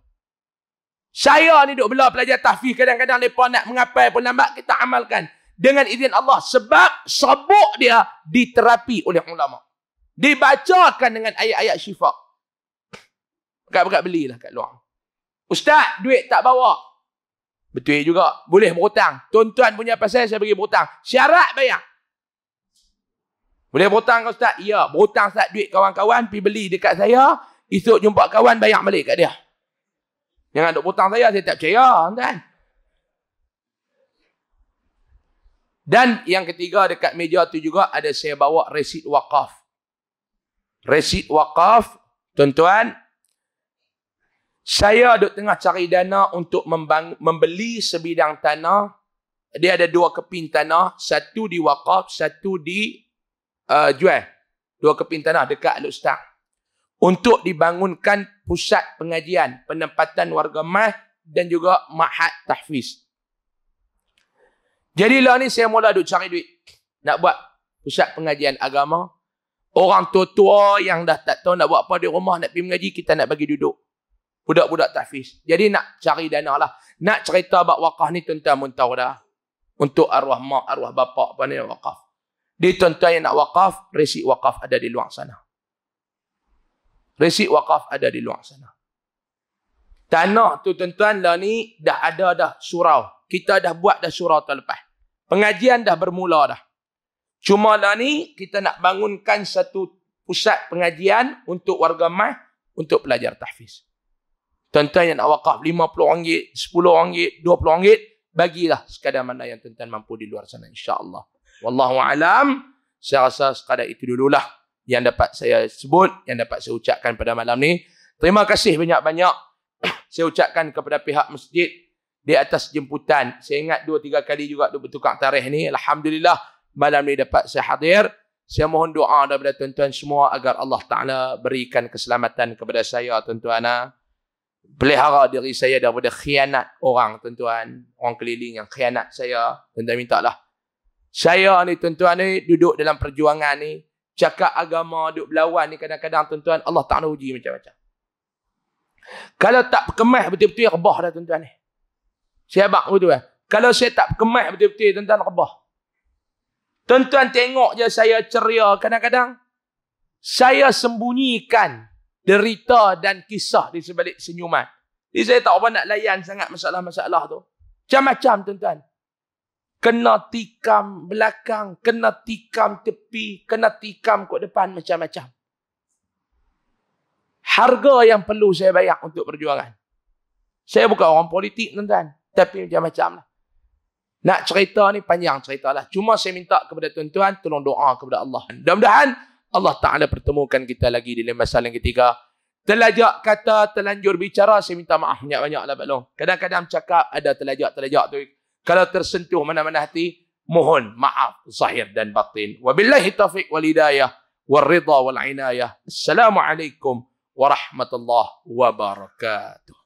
Saya ni duduk belah pelajar tahfiz, kadang-kadang mereka nak mengapai pun nampak, kita amalkan. Dengan izin Allah. Sebab sabuk dia diterapi oleh ulama. Dibacakan dengan ayat-ayat syifat. Bukan-bukan bukat belilah kat luar. Ustaz, duit tak bawa. Betul juga. Boleh berhutang. Tuan-tuan punya pasal saya bagi berhutang. Syarat bayar. Boleh botang ke ustaz? Ya, botang ustaz duit kawan-kawan pergi beli dekat saya, esok jumpa kawan bayar balik kat dia. Jangan duk botang saya, saya tak percaya, kan? Dan yang ketiga dekat meja tu juga ada saya bawa resit wakaf. Resit wakaf, tuan-tuan, saya duk tengah cari dana untuk membeli sebidang tanah. Dia ada dua keping tanah, satu di wakaf, satu di uh, jual dua keping tanah dekat Lok Stark untuk dibangunkan pusat pengajian, penempatan warga mah dan juga mahat tahfiz. Jadilah ni saya mula duk cari duit nak buat pusat pengajian agama. Orang tua-tua yang dah tak tahu nak buat apa di rumah nak pergi mengaji, kita nak bagi duduk. Budak-budak tahfiz. Jadi nak cari dana lah. Nak cerita buat wakaf ni tentang tuan dah. Untuk arwah mak, arwah bapak apa ni wakaf. Di tuan-tuan yang nak wakaf, resik wakaf ada di luar sana. Resik wakaf ada di luar sana. Tanah tu tuan-tuan lah ni dah ada dah surau. Kita dah buat dah surau tahun lepas. Pengajian dah bermula dah. Cuma lah ni kita nak bangunkan satu pusat pengajian untuk warga mah untuk pelajar tahfiz. Tuan-tuan yang nak wakaf lima puluh RM50, RM10, RM20, bagilah sekadar mana yang tuan-tuan mampu di luar sana insyaAllah. allah Wallahu alam. Saya rasa sekadar itu dululah yang dapat saya sebut, yang dapat saya ucapkan pada malam ni. Terima kasih banyak-banyak saya ucapkan kepada pihak masjid di atas jemputan. Saya ingat dua tiga kali juga dia bertukar tarikh ni. Alhamdulillah malam ni dapat saya hadir. Saya mohon doa daripada tuan-tuan semua agar Allah Ta'ala berikan keselamatan kepada saya tuan-tuan. Ah, pelihara diri saya daripada khianat orang tuan-tuan. Orang keliling yang khianat saya. Tuan-tuan minta lah. Saya ni tuan-tuan ni duduk dalam perjuangan ni. Cakap agama duduk berlawan ni kadang-kadang tuan-tuan Allah tak nak uji macam-macam. Kalau tak kemah betul-betul rebah dah tuan-tuan ni. Saya abang tu kan. Kalau saya tak kemah betul-betul tuan-tuan rebah. Tuan-tuan tengok je saya ceria kadang-kadang. Saya sembunyikan derita dan kisah di sebalik senyuman. Jadi saya tak apa nak layan sangat masalah-masalah tu. Macam-macam tuan-tuan kena tikam belakang, kena tikam tepi, kena tikam kot depan macam-macam. Harga yang perlu saya bayar untuk perjuangan. Saya bukan orang politik tuan-tuan, tapi macam-macam lah. Nak cerita ni panjang ceritalah. Cuma saya minta kepada tuan-tuan tolong doa kepada Allah. Mudah-mudahan Allah Taala pertemukan kita lagi di lima yang ketiga. Telajak kata, telanjur bicara, saya minta maaf banyak-banyaklah Pak Long. Kadang-kadang cakap ada telajak-telajak tu. Kalau tersentuh mana-mana hati, mohon maaf zahir dan batin. Wabillahi taufiq wal hidayah wal ridha wal inayah. Assalamualaikum warahmatullahi wabarakatuh.